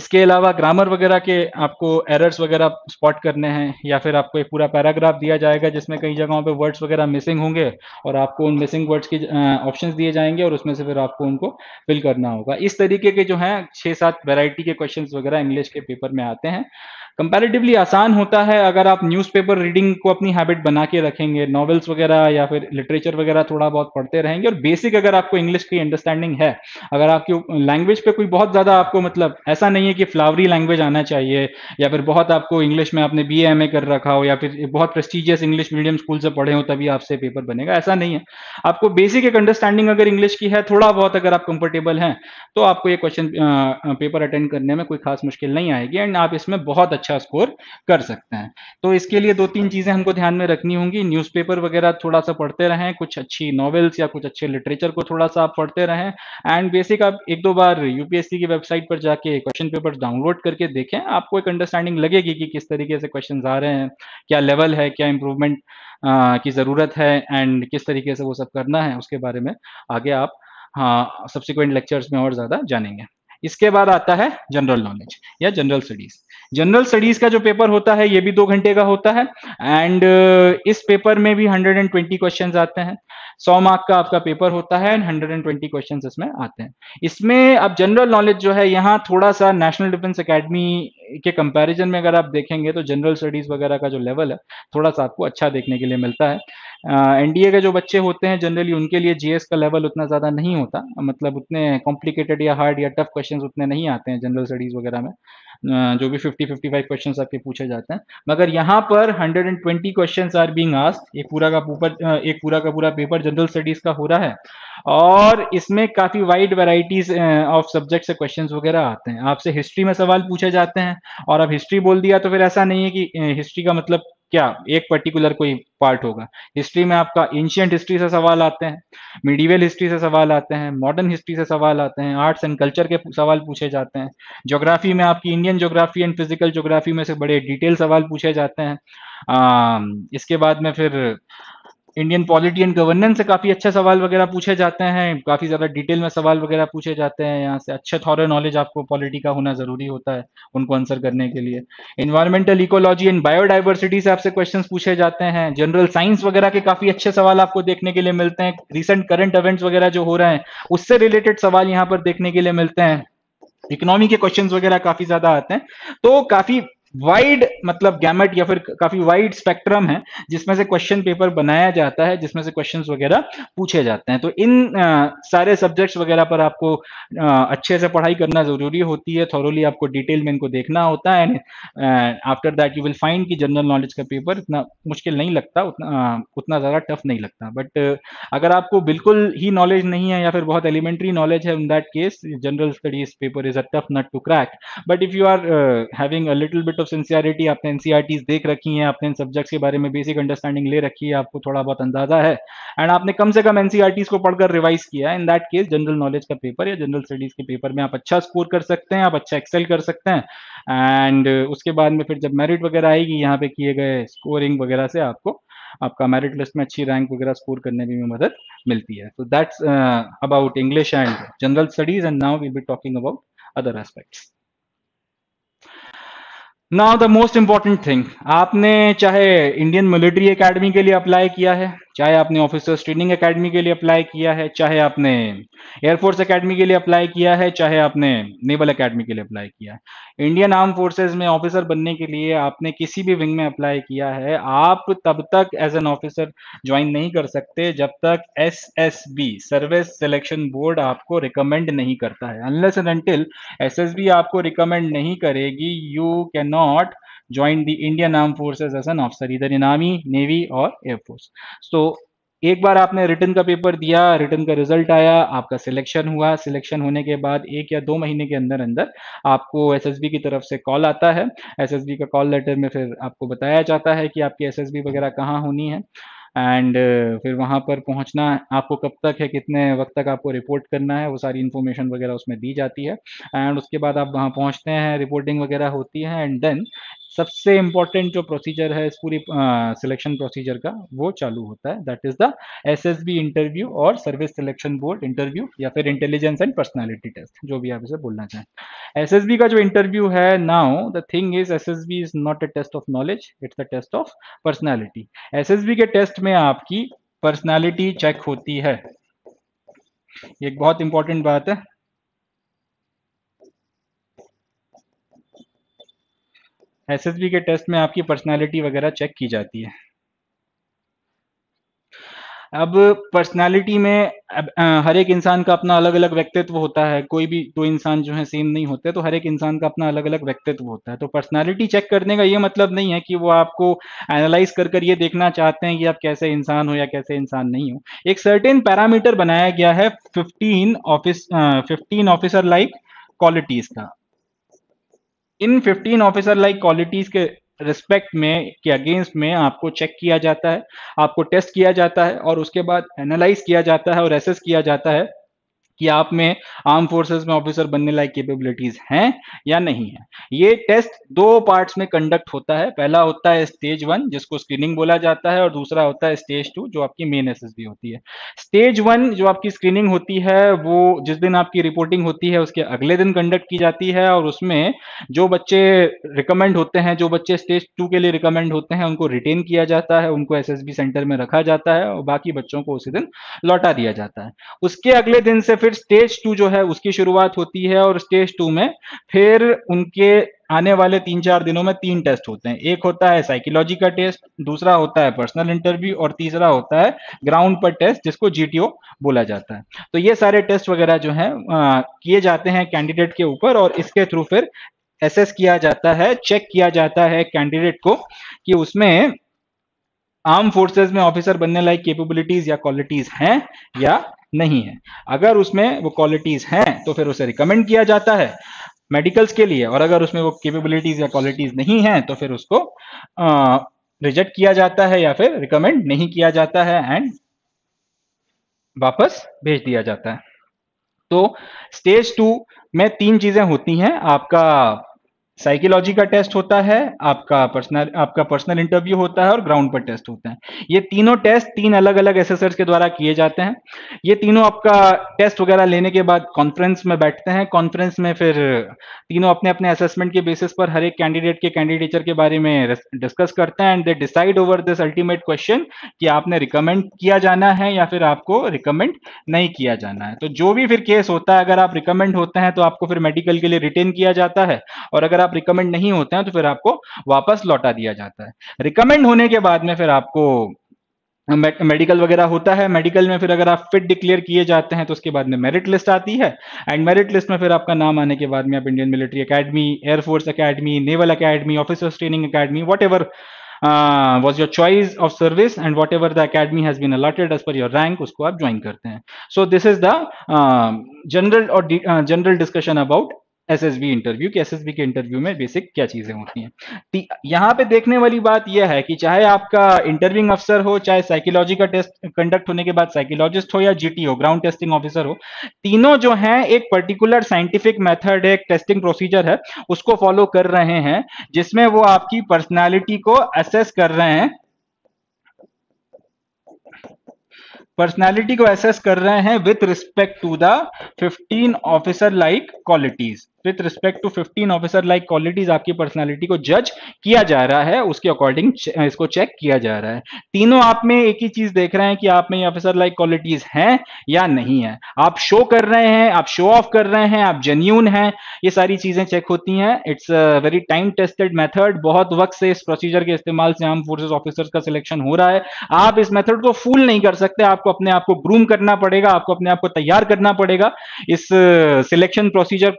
इसके अलावा ग्रामर वगैरह के आपको एरर्स वगैरह स्पॉट करने हैं या फिर आपको एक पूरा पैराग्राफ दिया जाएगा जिसमें कई जगहों पर वर्ड्स वगैरह मिसिंग होंगे और आपको उन मिसिंग वर्ड्स के ऑप्शन दिए जाएंगे और उसमें से फिर आपको उनको फिल करना होगा इस तरीके के जो है छः सात वेराइटी के क्वेश्चन वगैरह इंग्लिश के पेपर में आते हैं कंपैरेटिवली आसान होता है अगर आप न्यूज़पेपर रीडिंग को अपनी हैबिट बना के रखेंगे नॉवेल्स वगैरह या फिर लिटरेचर वगैरह थोड़ा बहुत पढ़ते रहेंगे और बेसिक अगर आपको इंग्लिश की अंडरस्टैंडिंग है अगर आपकी लैंग्वेज पे कोई बहुत ज़्यादा आपको मतलब ऐसा नहीं है कि फ्लावरी लैंग्वेज आना चाहिए या फिर बहुत आपको इंग्लिश में आपने बी एम ए कर रखा हो या फिर बहुत प्रेस्टिजियस इंग्लिश मीडियम स्कूल से पढ़े हो तभी आपसे पेपर बनेगा ऐसा नहीं है आपको बेसिक एक अंडरस्टैंडिंग अगर इंग्लिश की है थोड़ा बहुत अगर आप कंफर्टेबल हैं तो आपको ये क्वेश्चन पेपर अटेंड करने में कोई खास मुश्किल नहीं आएगी एंड आप इसमें बहुत अच्छा स्कोर कर सकते हैं तो इसके लिए दो तीन चीज़ें हमको ध्यान में रखनी होंगी न्यूज़पेपर वगैरह थोड़ा सा पढ़ते रहें कुछ अच्छी नॉवेल्स या कुछ अच्छे लिटरेचर को थोड़ा सा आप पढ़ते रहें एंड बेसिक आप एक दो बार यूपीएससी की वेबसाइट पर जाके क्वेश्चन पेपर डाउनलोड करके देखें आपको एक अंडरस्टैंडिंग लगेगी कि किस तरीके से क्वेश्चन आ रहे हैं क्या लेवल है क्या इंप्रूवमेंट की ज़रूरत है एंड किस तरीके से वो सब करना है उसके बारे में आगे आप हाँ सब्सिक्वेंट लेक्चर्स में और ज़्यादा जानेंगे इसके बाद आता है जनरल नॉलेज या जनरल स्टडीज जनरल स्टडीज का जो पेपर होता है ये भी दो घंटे का होता है एंड इस पेपर में भी 120 क्वेश्चंस आते हैं 100 मार्क का आपका पेपर होता है एंड 120 एंड इसमें आते हैं इसमें अब जनरल नॉलेज जो है यहाँ थोड़ा सा नेशनल डिफेंस अकेडमी के कंपैरिजन में अगर आप देखेंगे तो जनरल स्टडीज़ वगैरह का जो लेवल है थोड़ा सा आपको अच्छा देखने के लिए मिलता है एनडीए के जो बच्चे होते हैं जनरली उनके लिए जीएस का लेवल उतना ज़्यादा नहीं होता मतलब उतने कॉम्प्लिकेटेड या हार्ड या टफ क्वेश्चन उतने नहीं आते हैं जनरल स्टडीज़ वगैरह में जो भी 50 55 क्वेश्चंस आपके पूछे जाते हैं मगर यहाँ पर 120 क्वेश्चंस आर बीइंग आस्क एक पूरा का पूरा एक पूरा का पूरा पेपर जनरल स्टडीज का हो रहा है और इसमें काफी वाइड वेराइटीज ऑफ सब्जेक्ट से क्वेश्चंस वगैरह आते हैं आपसे हिस्ट्री में सवाल पूछे जाते हैं और अब हिस्ट्री बोल दिया तो फिर ऐसा नहीं है कि हिस्ट्री का मतलब क्या एक पर्टिकुलर कोई पार्ट होगा हिस्ट्री में आपका एंशियंट हिस्ट्री से सवाल आते हैं मिडीवल हिस्ट्री से सवाल आते हैं मॉडर्न हिस्ट्री से सवाल आते हैं आर्ट्स एंड कल्चर के सवाल पूछे जाते हैं ज्योग्राफी में आपकी Indian geography and physical geography में से बड़े डिटेल सवाल पूछे जाते हैं आ, इसके बाद में फिर इंडियन पॉलिटी एंड गवर्नेंस से काफी अच्छे सवाल वगैरह पूछे जाते हैं काफी ज्यादा डिटेल में सवाल वगैरह पूछे जाते हैं यहाँ से अच्छे थॉरे नॉलेज आपको पॉलिटी का होना जरूरी होता है उनको आंसर करने के लिए इन्वायरमेंटल इकोलॉजी एंड बायोडाइवर्सिटी से आपसे क्वेश्चन पूछे जाते हैं जनरल साइंस वगैरह के काफी अच्छे सवाल आपको देखने के लिए मिलते हैं रिसेंट करंट इवेंट्स वगैरह जो हो रहे हैं उससे रिलेटेड सवाल यहाँ पर देखने के लिए मिलते हैं इकोनॉमी के क्वेश्चंस वगैरह काफी ज्यादा आते हैं तो काफी वाइड मतलब गैमेट या फिर काफी वाइड स्पेक्ट्रम है जिसमें से क्वेश्चन पेपर बनाया जाता है जिसमें से क्वेश्चन वगैरह पूछे जाते हैं तो इन आ, सारे सब्जेक्ट्स वगैरह पर आपको आ, अच्छे से पढ़ाई करना जरूरी होती है थोरोली आपको डिटेल में इनको देखना होता है and after that you will find कि जनरल नॉलेज का पेपर इतना मुश्किल नहीं लगता उतना आ, उतना ज़्यादा टफ नहीं लगता बट अगर आपको बिल्कुल ही नॉलेज नहीं है या फिर बहुत एलिमेंट्री नॉलेज है in that case general studies paper is a tough nut to crack but if you are having a little bit of sincerity आपने एनसीआरटीज e देख रखी हैं आपने इन सब्जेक्ट्स के बारे में बेसिक अंडरस्टैंडिंग ले रखी है आपको थोड़ा बहुत अंदाजा है एंड आपने कम से कम एनसीआरटीज e को पढ़कर रिवाइज किया है in that case general knowledge का पेपर या जनरल स्टडीज के पेपर में आप अच्छा स्कोर कर सकते हैं आप अच्छा एक्सेल कर सकते हैं एंड उसके बाद में फिर जब मेरिट वगैरह आएगी यहाँ पे किए गए स्कोरिंग वगैरह से आपको आपका मेरिट लिस्ट में अच्छी रैंक वगैरह स्कोर करने में मदद मिलती है so that's about English and general studies and now will be talking about other aspects now the most important thing आपने चाहे इंडियन मिलिट्री एकेडमी के लिए अप्लाई किया है चाहे आपने ऑफिसर्स ट्रेनिंग एकेडमी के लिए अप्लाई किया है चाहे आपने एयरफोर्स एकेडमी के लिए अप्लाई किया है चाहे आपने नेवल एकेडमी के लिए अप्लाई किया है इंडियन आर्म फोर्सेज में ऑफिसर बनने के लिए आपने किसी भी विंग में अप्लाई किया है आप तब तक एज एन ऑफिसर ज्वाइन नहीं कर सकते जब तक S S B service selection board आपको रिकमेंड नहीं करता है unless and S S B आपको रिकमेंड नहीं करेगी you can not not joined the Indian Armed Forces as an officer either in Army, Navy or Air Force. So एक बार आपने return का पेपर दिया रिटर्न का रिजल्ट आया आपका सिलेक्शन हुआ सिलेक्शन होने के बाद एक या दो महीने के अंदर अंदर आपको एसएसबी की तरफ से कॉल आता है एसएसबी का कॉल लेटर में फिर आपको बताया जाता है कि आपकी एसएसबी वगैरह कहाँ होनी है एंड uh, फिर वहाँ पर पहुँचना आपको कब तक है कितने वक्त तक आपको रिपोर्ट करना है वो सारी इन्फॉर्मेशन वगैरह उसमें दी जाती है एंड उसके बाद आप वहाँ पहुँचते हैं रिपोर्टिंग वगैरह होती है एंड देन सबसे इंपॉर्टेंट जो प्रोसीजर है इस पूरी सिलेक्शन प्रोसीजर का वो चालू होता है that is the SSB interview और सर्विस सिलेक्शन बोर्ड इंटरव्यू या फिर इंटेलिजेंस एंड पर्सनालिटी टेस्ट जो भी आप इसे बोलना चाहें एसएसबी का जो इंटरव्यू है now the thing is SSB is not a test of knowledge it's a test of personality बी के टेस्ट में आपकी पर्सनैलिटी चेक होती है ये एक बहुत इंपॉर्टेंट बात है एसएसबी के टेस्ट में आपकी पर्सनालिटी वगैरह चेक की जाती है अब पर्सनालिटी में अब, आ, हर एक इंसान का अपना अलग अलग व्यक्तित्व होता है कोई भी दो इंसान जो है सेम नहीं होते तो हर एक इंसान का अपना अलग अलग व्यक्तित्व होता है तो पर्सनालिटी चेक करने का ये मतलब नहीं है कि वो आपको एनालाइज कर कर ये देखना चाहते हैं कि आप कैसे इंसान हो या कैसे इंसान नहीं हो एक सर्टेन पैरामीटर बनाया गया है fifteen office fifteen officer like qualities का इन 15 ऑफिसर लाइक क्वालिटीज के रिस्पेक्ट में के अगेंस्ट में आपको चेक किया जाता है आपको टेस्ट किया जाता है और उसके बाद एनालाइज किया जाता है और एसेस किया जाता है कि आप में आर्म फोर्सेस में ऑफिसर बनने लायक कैपेबिलिटीज हैं या नहीं है ये टेस्ट दो पार्ट्स में कंडक्ट होता है पहला होता है स्टेज वन जिसको स्क्रीनिंग बोला जाता है और दूसरा होता है स्टेज टू जो आपकी मेन एस होती है स्टेज वन जो आपकी स्क्रीनिंग होती है वो जिस दिन आपकी रिपोर्टिंग होती है उसके अगले दिन कंडक्ट की जाती है और उसमें जो बच्चे रिकमेंड होते हैं जो बच्चे स्टेज टू के लिए रिकमेंड होते हैं उनको रिटेन किया जाता है उनको एस सेंटर में रखा जाता है और बाकी बच्चों को उसी दिन लौटा दिया जाता है उसके अगले दिन से फिर स्टेज टू जो है उसकी शुरुआत होती है और स्टेज टू में फिर उनके आने वाले तीन चार दिनों में तीन टेस्ट होते हैं एक होता है साइकोलॉजी का टेस्ट दूसरा होता है पर्सनल इंटरव्यू और तीसरा होता है ग्राउंड पर टेस्ट जिसको जीटीओ बोला जाता है तो ये सारे टेस्ट वगैरह जो है किए जाते हैं कैंडिडेट के ऊपर और इसके थ्रू फिर एसेस किया जाता है चेक किया जाता है कैंडिडेट को कि उसमें आर्म फोर्सेज में ऑफिसर बनने लायक केपेबिलिटीज या क्वालिटीज हैं या नहीं है अगर उसमें वो क्वालिटीज हैं तो फिर उसे रिकमेंड किया जाता है मेडिकल्स के लिए और अगर उसमें वो केपेबिलिटीज या क्वालिटीज नहीं है तो फिर उसको रिजेक्ट किया जाता है या फिर रिकमेंड नहीं किया जाता है एंड वापस भेज दिया जाता है तो स्टेज टू में तीन चीजें होती हैं आपका साइकोलॉजी का टेस्ट होता है आपका पर्सनल आपका पर्सनल इंटरव्यू होता है और ग्राउंड पर टेस्ट होता है ये तीनों टेस्ट तीन अलग अलग एसेसर्स के द्वारा किए जाते हैं ये तीनों आपका टेस्ट वगैरह लेने के बाद कॉन्फ्रेंस में बैठते हैं कॉन्फ्रेंस में फिर तीनों अपने अपने असेसमेंट के बेसिस पर हर एक कैंडिडेट के कैंडिडेचर के बारे में डिस्कस करते हैं and they decide over this ultimate question कि आपने रिकमेंड किया जाना है या फिर आपको रिकमेंड नहीं किया जाना है तो जो भी फिर केस होता है अगर आप रिकमेंड होते हैं तो आपको फिर मेडिकल के लिए रिटेन किया जाता है और अगर आप रिकमेंड नहीं होते हैं तो फिर आपको वापस लौटा दिया जाता है रिकमेंड होने के बाद में फिर आपको मेडिकल वगैरह होता है मेडिकल में फिर अगर आप फिट डिक्लेयर किए जाते हैं तो उसके बाद में मेरिट लिस्ट आती है एंड मेरिट लिस्ट में फिर आपका नाम आने के बाद में आप Indian military academy air force academy naval academy officers training academy whatever was your choice of service and and ever the academy has been allotted as per your rank उसको आप ज्वाइन करते हैं so this is the general और general discussion about S S B interview कि S S B के interview में basic क्या चीजें होती हैं यहाँ पे देखने वाली बात यह है कि चाहे आपका इंटरव्यूइंग अफसर हो चाहे साइकोलॉजी का टेस्ट कंडक्ट होने के बाद साइकोलॉजिस्ट हो या जीटी हो ग्राउंड टेस्टिंग ऑफिसर हो तीनों जो हैं एक पर्टिकुलर साइंटिफिक मेथड एक टेस्टिंग प्रोसीजर है उसको फॉलो कर रहे हैं जिसमें वो आपकी पर्सनैलिटी को असेस कर रहे हैं पर्सनैलिटी को असेस कर रहे हैं with respect to the 15 officer like qualities with respect to fifteen officer like qualities आपकी पर्सनैलिटी को जज किया जा रहा है उसके अकॉर्डिंग इसको चेक किया जा रहा है तीनों आप में एक ही चीज देख रहे हैं कि आप में ऑफिसर लाइक क्वालिटीज हैं या नहीं है आप शो कर रहे हैं आप शो ऑफ कर रहे हैं आप जेन्यून हैं ये सारी चीजें चेक होती हैं it's a very time tested method बहुत वक्त से इस प्रोसीजर के इस्तेमाल से आर्म फोर्सेज ऑफिसर्स का सिलेक्शन हो रहा है आप इस मेथड को फूल नहीं कर सकते आपको अपने आप को ग्रूम करना पड़ेगा आपको अपने आप को तैयार करना पड़ेगा इस सिलेक्शन प्रोसीजर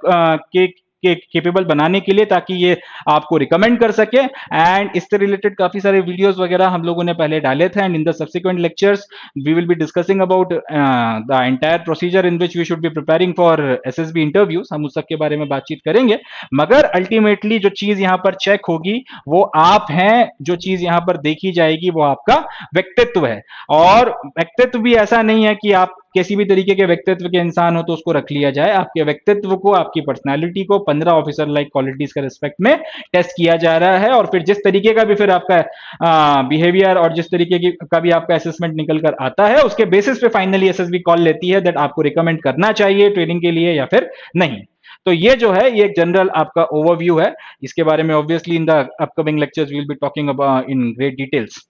के के केपेबल बनाने के लिए ताकि ये आपको रिकमेंड कर सके एंड इससे रिलेटेड काफी सारे वीडियोस वगैरह हम लोगों ने पहले डाले थे and in the subsequent lectures we will be discussing about the entire procedure in which we should be preparing for SSB interviews हम उस सब के बारे में बातचीत करेंगे मगर अल्टीमेटली जो चीज यहां पर चेक होगी वो आप हैं जो चीज यहां पर देखी जाएगी वो आपका व्यक्तित्व है और व्यक्तित्व भी ऐसा नहीं है कि आप किसी भी तरीके के व्यक्तित्व के इंसान हो तो उसको रख लिया जाए आपके व्यक्तित्व को आपकी पर्सनैलिटी को पंद्रह ऑफिसर लाइक क्वालिटीज के रिस्पेक्ट में टेस्ट किया जा रहा है और फिर जिस तरीके का भी फिर आपका बिहेवियर और जिस तरीके की का भी आपका असेसमेंट निकल कर आता है उसके बेसिस पे फाइनली एस कॉल लेती है दैट आपको रिकमेंड करना चाहिए ट्रेनिंग के लिए या फिर नहीं तो ये जो है ये एक जनरल आपका ओवरव्यू है इसके बारे में obviously in the upcoming lectures will be talking about in great details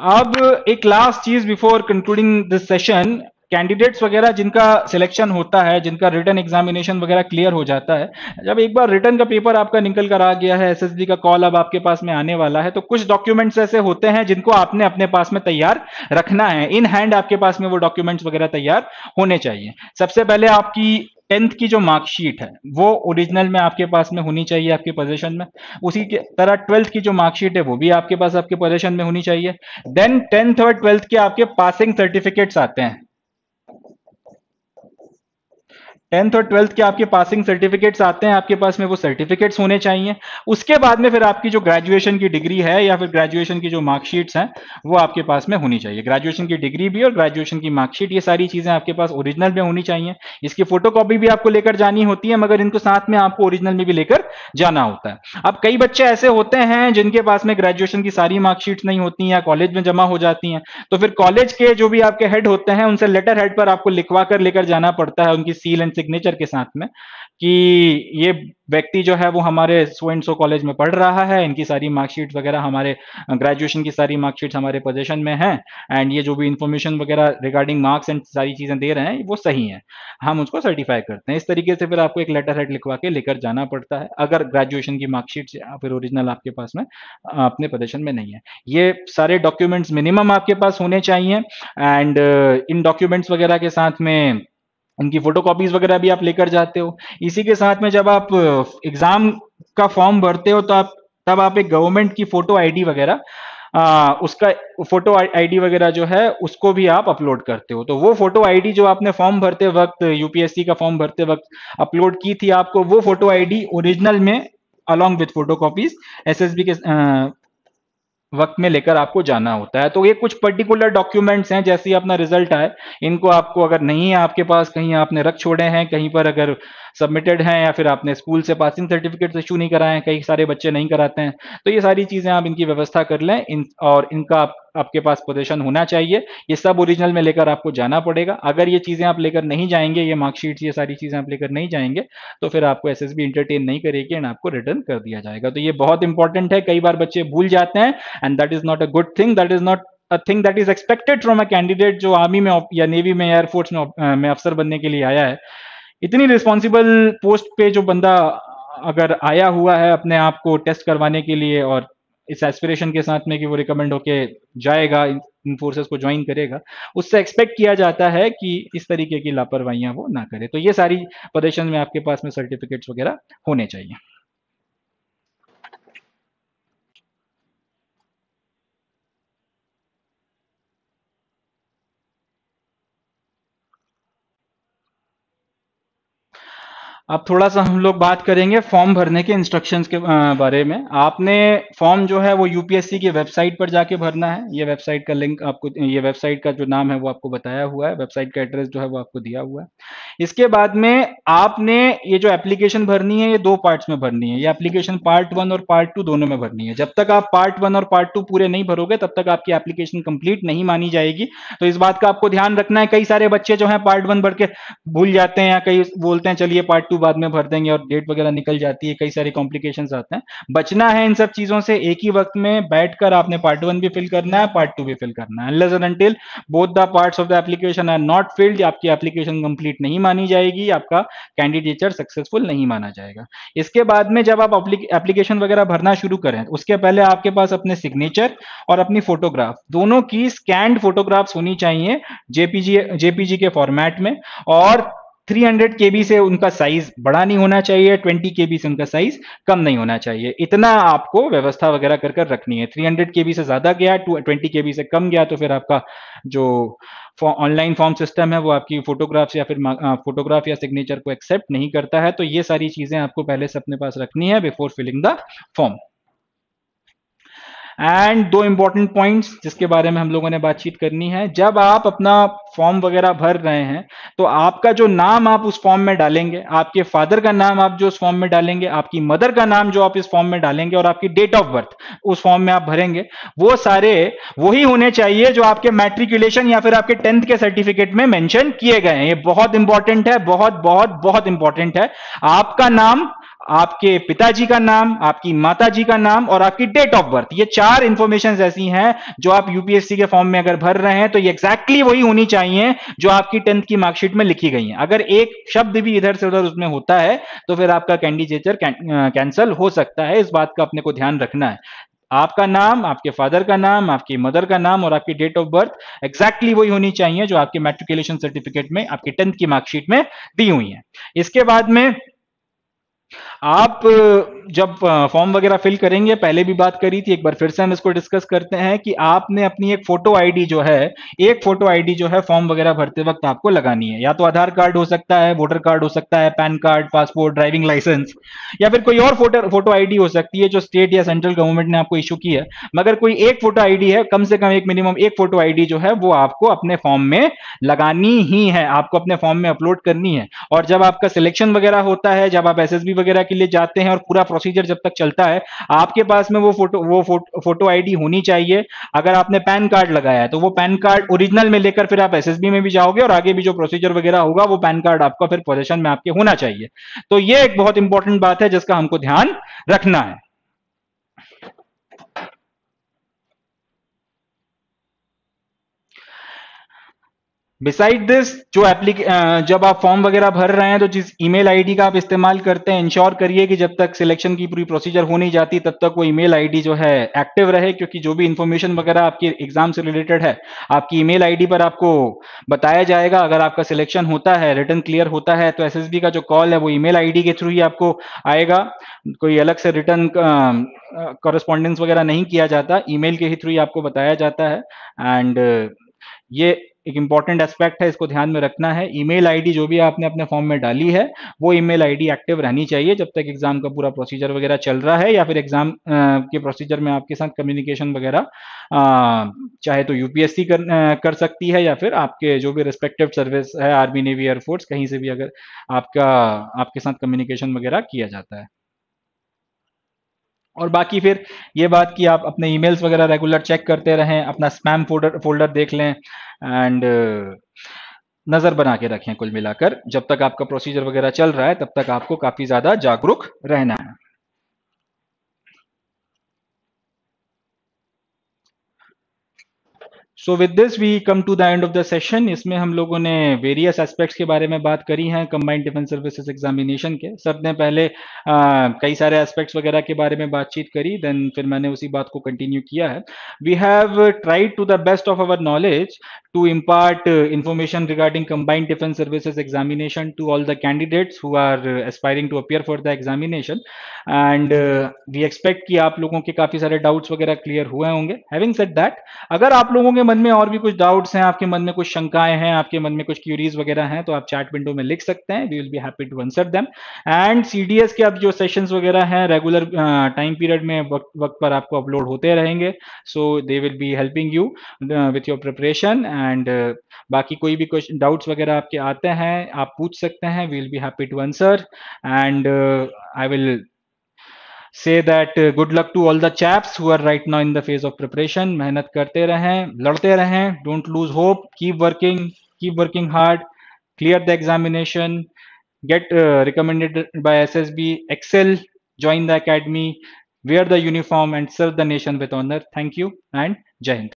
अब एक लास्ट चीज before concluding this session candidates वगैरह जिनका सिलेक्शन होता है जिनका रिटर्न एग्जामिनेशन वगैरह क्लियर हो जाता है जब एक बार रिटर्न का पेपर आपका निकल कर आ गया है एसएसबी का कॉल अब आपके पास में आने वाला है तो कुछ डॉक्यूमेंट्स ऐसे होते हैं जिनको आपने अपने पास में तैयार रखना है इन हैंड आपके पास में वो डॉक्यूमेंट्स वगैरह तैयार होने चाहिए सबसे पहले आपकी टेंथ की जो मार्कशीट है वो ओरिजिनल में आपके पास में होनी चाहिए आपके पोजेशन में उसी के तरह ट्वेल्थ की जो मार्कशीट है वो भी आपके पास आपके पोजेशन में होनी चाहिए देन टेंथ और ट्वेल्थ के आपके पासिंग सर्टिफिकेट्स आते हैं टेंथ और ट्वेल्थ के आपके पासिंग सर्टिफिकेट्स आते हैं आपके पास में वो सर्टिफिकेट्स होने चाहिए उसके बाद में फिर आपकी जो ग्रेजुएशन की डिग्री है या फिर ग्रेजुएशन की जो मार्कशीट्स हैं वो आपके पास में होनी चाहिए ग्रेजुएशन की डिग्री भी और ग्रेजुएशन की मार्कशीट ये सारी चीज़ें आपके पास ओरिजिनल में होनी चाहिए इसकी फोटो भी आपको लेकर जानी होती है मगर इनको साथ में आपको ओरिजिनल में भी लेकर जाना होता है अब कई बच्चे ऐसे होते हैं जिनके पास में ग्रेजुएशन की सारी मार्कशीट नहीं होती या कॉलेज में जमा हो जाती है तो फिर कॉलेज के जो भी आपके हेड होते हैं उनसे लेटर हेड पर आपको लिखवा कर लेकर जाना पड़ता है उनकी सील एंड सिग्नेचर के साथ में कि ये व्यक्ति जो है वो हमारे सो एंड सो कॉलेज में पढ़ रहा है इनकी सारी मार्कशीट वगैरह हमारे ग्रेजुएशन की सारी मार्कशीट हमारे पोजेशन में है एंड ये जो भी इंफॉर्मेशन वगैरह रिगार्डिंग मार्क्स एंड सारी चीज़ें दे रहे हैं वो सही है हम उसको सर्टिफाई करते हैं इस तरीके से फिर आपको एक लेटर हेड लिखवा के लेकर जाना पड़ता है अगर ग्रेजुएशन की मार्कशीट फिर ओरिजिनल आपके पास में अपने पोजेशन में नहीं है ये सारे डॉक्यूमेंट्स मिनिमम आपके पास होने चाहिए एंड इन डॉक्यूमेंट्स वगैरह के साथ में उनकी फोटो वगैरह भी आप लेकर जाते हो इसी के साथ में जब आप एग्जाम का फॉर्म भरते हो तो आप तब आप एक गवर्नमेंट की फोटो आईडी वगैरह उसका फोटो आईडी वगैरह जो है उसको भी आप अपलोड करते हो तो वो फोटो आईडी जो आपने फॉर्म भरते वक्त यूपीएससी का फॉर्म भरते वक्त अपलोड की थी आपको वो फोटो आईडी ओरिजिनल में along with photo copies S के वक्त में लेकर आपको जाना होता है तो ये कुछ पर्टिकुलर डॉक्यूमेंट्स हैं जैसे अपना रिजल्ट आए इनको आपको अगर नहीं है आपके पास कहीं आपने रख छोड़े हैं कहीं पर अगर सबमिटेड हैं या फिर आपने स्कूल से पासिंग सर्टिफिकेट इशू नहीं कराए हैं कई सारे बच्चे नहीं कराते हैं तो ये सारी चीज़ें आप इनकी व्यवस्था कर लें इन और इनका आप आपके पास पोजिशन होना चाहिए ये सब ओरिजिनल में लेकर आपको जाना पड़ेगा अगर ये चीज़ें आप लेकर नहीं जाएंगे ये मार्कशीट्स ये सारी चीज़ें आप लेकर नहीं जाएंगे तो फिर आपको एस एस इंटरटेन नहीं करेगी एंड आपको रिटर्न कर दिया जाएगा तो ये बहुत इंपॉर्टेंट है कई बार बच्चे भूल जाते हैं and that is not a good thing that is not a thing that is expected from a candidate जो आर्मी में या नेवी में एयरफोर्स में अफसर बनने के लिए आया है इतनी रिस्पॉन्सिबल पोस्ट पे जो बंदा अगर आया हुआ है अपने आप को टेस्ट करवाने के लिए और इस एस्पिरेशन के साथ में कि वो रिकमेंड होके जाएगा इन फोर्सेस को ज्वाइन करेगा उससे एक्सपेक्ट किया जाता है कि इस तरीके की लापरवाहियां वो ना करे तो ये सारी प्रदर्शन में आपके पास में सर्टिफिकेट्स वगैरह होने चाहिए अब थोड़ा सा हम लोग बात करेंगे फॉर्म भरने के इंस्ट्रक्शंस के बारे में आपने फॉर्म जो है वो यूपीएससी की वेबसाइट पर जाके भरना है ये वेबसाइट का लिंक आपको ये वेबसाइट का जो नाम है वो आपको बताया हुआ है वेबसाइट का एड्रेस जो है वो आपको दिया हुआ है इसके बाद में आपने ये जो एप्लीकेशन भरनी है ये दो पार्ट में भरनी है ये एप्लीकेशन पार्ट वन और पार्ट टू दोनों में भरनी है जब तक आप पार्ट वन और पार्ट टू पूरे नहीं भरोगे तब तक आपकी एप्लीकेशन कंप्लीट नहीं मानी जाएगी तो इस बात का आपको ध्यान रखना है कई सारे बच्चे जो है पार्ट वन भर के भूल जाते हैं या कई बोलते हैं चलिए पार्ट टू फालतू बाद में भर देंगे और डेट वगैरह निकल जाती है कई सारे कॉम्प्लिकेशन आते हैं बचना है इन सब चीजों से एक ही वक्त में बैठकर आपने पार्ट वन भी फिल करना है पार्ट टू भी फिल करना है unless both the part of the application are not filled आपकी एप्लीकेशन कंप्लीट नहीं मानी जाएगी आपका कैंडिडेटर सक्सेसफुल नहीं माना जाएगा इसके बाद में जब आप एप्लीकेशन वगैरह भरना शुरू करें उसके पहले आपके पास अपने सिग्नेचर और अपनी फोटोग्राफ दोनों की स्कैंड फोटोग्राफ्स होनी चाहिए जेपीजी जेपीजी के फॉर्मेट में और 300 के से उनका साइज बड़ा नहीं होना चाहिए 20 के से उनका साइज कम नहीं होना चाहिए इतना आपको व्यवस्था वगैरह कर कर रखनी है 300 के से ज्यादा गया 20 के से कम गया तो फिर आपका जो ऑनलाइन फॉर्म सिस्टम है वो आपकी फोटोग्राफ्स या फिर फोटोग्राफ या सिग्नेचर को एक्सेप्ट नहीं करता है तो ये सारी चीजें आपको पहले से अपने पास रखनी है before filling the form and दो इंपॉर्टेंट पॉइंट्स जिसके बारे में हम लोगों ने बातचीत करनी है जब आप अपना फॉर्म वगैरह भर रहे हैं तो आपका जो नाम आप उस फॉर्म में डालेंगे आपके फादर का नाम आप जो उस फॉर्म में डालेंगे आपकी मदर का नाम जो आप इस फॉर्म में डालेंगे और आपकी डेट ऑफ बर्थ उस फॉर्म में आप भरेंगे वो सारे वही होने चाहिए जो आपके मैट्रिकुलेशन या फिर आपके टेंथ के सर्टिफिकेट में मैंशन किए गए हैं ये बहुत इंपॉर्टेंट है बहुत बहुत बहुत इंपॉर्टेंट है आपका नाम आपके पिताजी का नाम आपकी माताजी का नाम और आपकी डेट ऑफ बर्थ ये चार इंफॉर्मेशन ऐसी हैं जो आप यूपीएससी के फॉर्म में अगर भर रहे हैं तो ये एग्जैक्टली exactly वही होनी चाहिए जो आपकी टेंथ की मार्कशीट में लिखी गई है अगर एक शब्द भी इधर से उधर उसमें होता है तो फिर आपका कैंडिडेचर कैंसिल हो सकता है इस बात का अपने को ध्यान रखना है आपका नाम आपके फादर का नाम आपकी मदर का नाम और आपकी डेट ऑफ बर्थ एक्जैक्टली वही होनी चाहिए जो आपके मेट्रिकुलेशन सर्टिफिकेट में आपके टेंथ की मार्कशीट में दी हुई है इसके बाद में आप जब फॉर्म वगैरह फिल करेंगे पहले भी बात करी थी एक बार फिर से हम इसको डिस्कस करते हैं कि आपने अपनी एक फोटो आईडी जो है एक फोटो आईडी जो है फॉर्म वगैरह भरते वक्त आपको लगानी है या तो आधार कार्ड हो सकता है वोटर कार्ड हो सकता है PAN card passport driving licence या फिर कोई और फोटो फोटो आई हो सकती है जो स्टेट या सेंट्रल गवर्नमेंट ने आपको इशू की है मगर कोई एक फोटो आई है कम से कम एक मिनिमम एक फोटो आईडी जो है वो आपको अपने फॉर्म में लगानी ही है आपको अपने फॉर्म में अपलोड करनी है और जब आपका सिलेक्शन वगैरह होता है जब आप एस वगैरह के लिए जाते हैं और पूरा प्रोसीजर जब तक चलता है आपके पास में वो फोटो वो फोटो, फोटो आईडी होनी चाहिए अगर आपने पैन कार्ड लगाया है तो वो पैन कार्ड ओरिजिनल में लेकर फिर आप एसएसबी में भी जाओगे और आगे भी जो प्रोसीजर वगैरह होगा वो पैन कार्ड आपका फिर पोजेशन में आपके होना चाहिए तो ये एक बहुत इंपॉर्टेंट बात है जिसका हमको ध्यान रखना है बिसाइड दिस जो एप्लीके जब आप फॉर्म वगैरह भर रहे हैं तो जिस ईमेल आईडी का आप इस्तेमाल करते हैं इंश्योर करिए कि जब तक सिलेक्शन की पूरी प्रोसीजर हो नहीं जाती तब तक वो ईमेल आईडी जो है एक्टिव रहे क्योंकि जो भी इंफॉर्मेशन वगैरह आपकी एग्जाम से रिलेटेड है आपकी ईमेल आईडी पर आपको बताया जाएगा अगर आपका सिलेक्शन होता है रिटर्न क्लियर होता है तो एस का जो कॉल है वो ई मेल के थ्रू ही आपको आएगा कोई अलग से रिटर्न कॉरेस्पॉन्डेंस वगैरह नहीं किया जाता ई के ही थ्रू ही आपको बताया जाता है एंड ये एक इंपॉर्टेंट एस्पेक्ट है इसको ध्यान में रखना है ईमेल आईडी जो भी आपने अपने फॉर्म में डाली है वो ईमेल आईडी एक्टिव रहनी चाहिए जब तक एग्जाम का पूरा प्रोसीजर वगैरह चल रहा है या फिर एग्जाम के प्रोसीजर में आपके साथ कम्युनिकेशन वगैरह चाहे तो यूपीएससी कर, कर सकती है या फिर आपके जो भी रिस्पेक्टिव सर्विस है आर्मी नेवी एयरफोर्स कहीं से भी अगर आपका आपके साथ कम्युनिकेशन वगैरह किया जाता है और बाकी फिर ये बात कि आप अपने ईमेल्स वगैरह रेगुलर चेक करते रहें अपना स्पैम फोल्डर फोल्डर देख लें एंड uh, नज़र बना के रखें कुल मिलाकर जब तक आपका प्रोसीजर वगैरह चल रहा है तब तक आपको काफ़ी ज़्यादा जागरूक रहना है so with this we come to the end of the session इसमें हम लोगों ने वेरियस एस्पेक्ट्स के बारे में बात करी है कंबाइंड डिफेंस सर्विसेज एग्जामिनेशन के सर ने पहले आ, कई सारे एस्पेक्ट्स वगैरह के बारे में बातचीत करी देन फिर मैंने उसी बात को कंटिन्यू किया है we have tried to the best of our knowledge to impart information regarding combined defence services examination to all the candidates who are aspiring to appear for the examination and we expect कि आप लोगों के काफी सारे doubts वगैरह clear हुए होंगे having set that अगर आप लोगों के मन मन में और भी कुछ डाउट्स हैं आपके मन में कुछ शंकाएं हैं आपके मन में कुछ क्यूरीज वगैरह हैं तो आप चैट विंडो में लिख सकते हैं we will be happy to answer them and CDS के अब जो सेशंस वगैरह हैं रेगुलर टाइम पीरियड में वक्त वक्त पर आपको अपलोड होते रहेंगे so they will be helping you with your preparation and बाकी कोई भी कुछ डाउट्स वगैरह आपके आते हैं आप पूछ सकते हैं we will be happy to answer and I will say that uh, good luck to all the chaps who are right now in the phase of preparation mehnat karte rahein ladte rahein don't lose hope keep working keep working hard clear the examination get uh, recommended by ssb excel join the academy wear the uniform and serve the nation with honor thank you and jai hind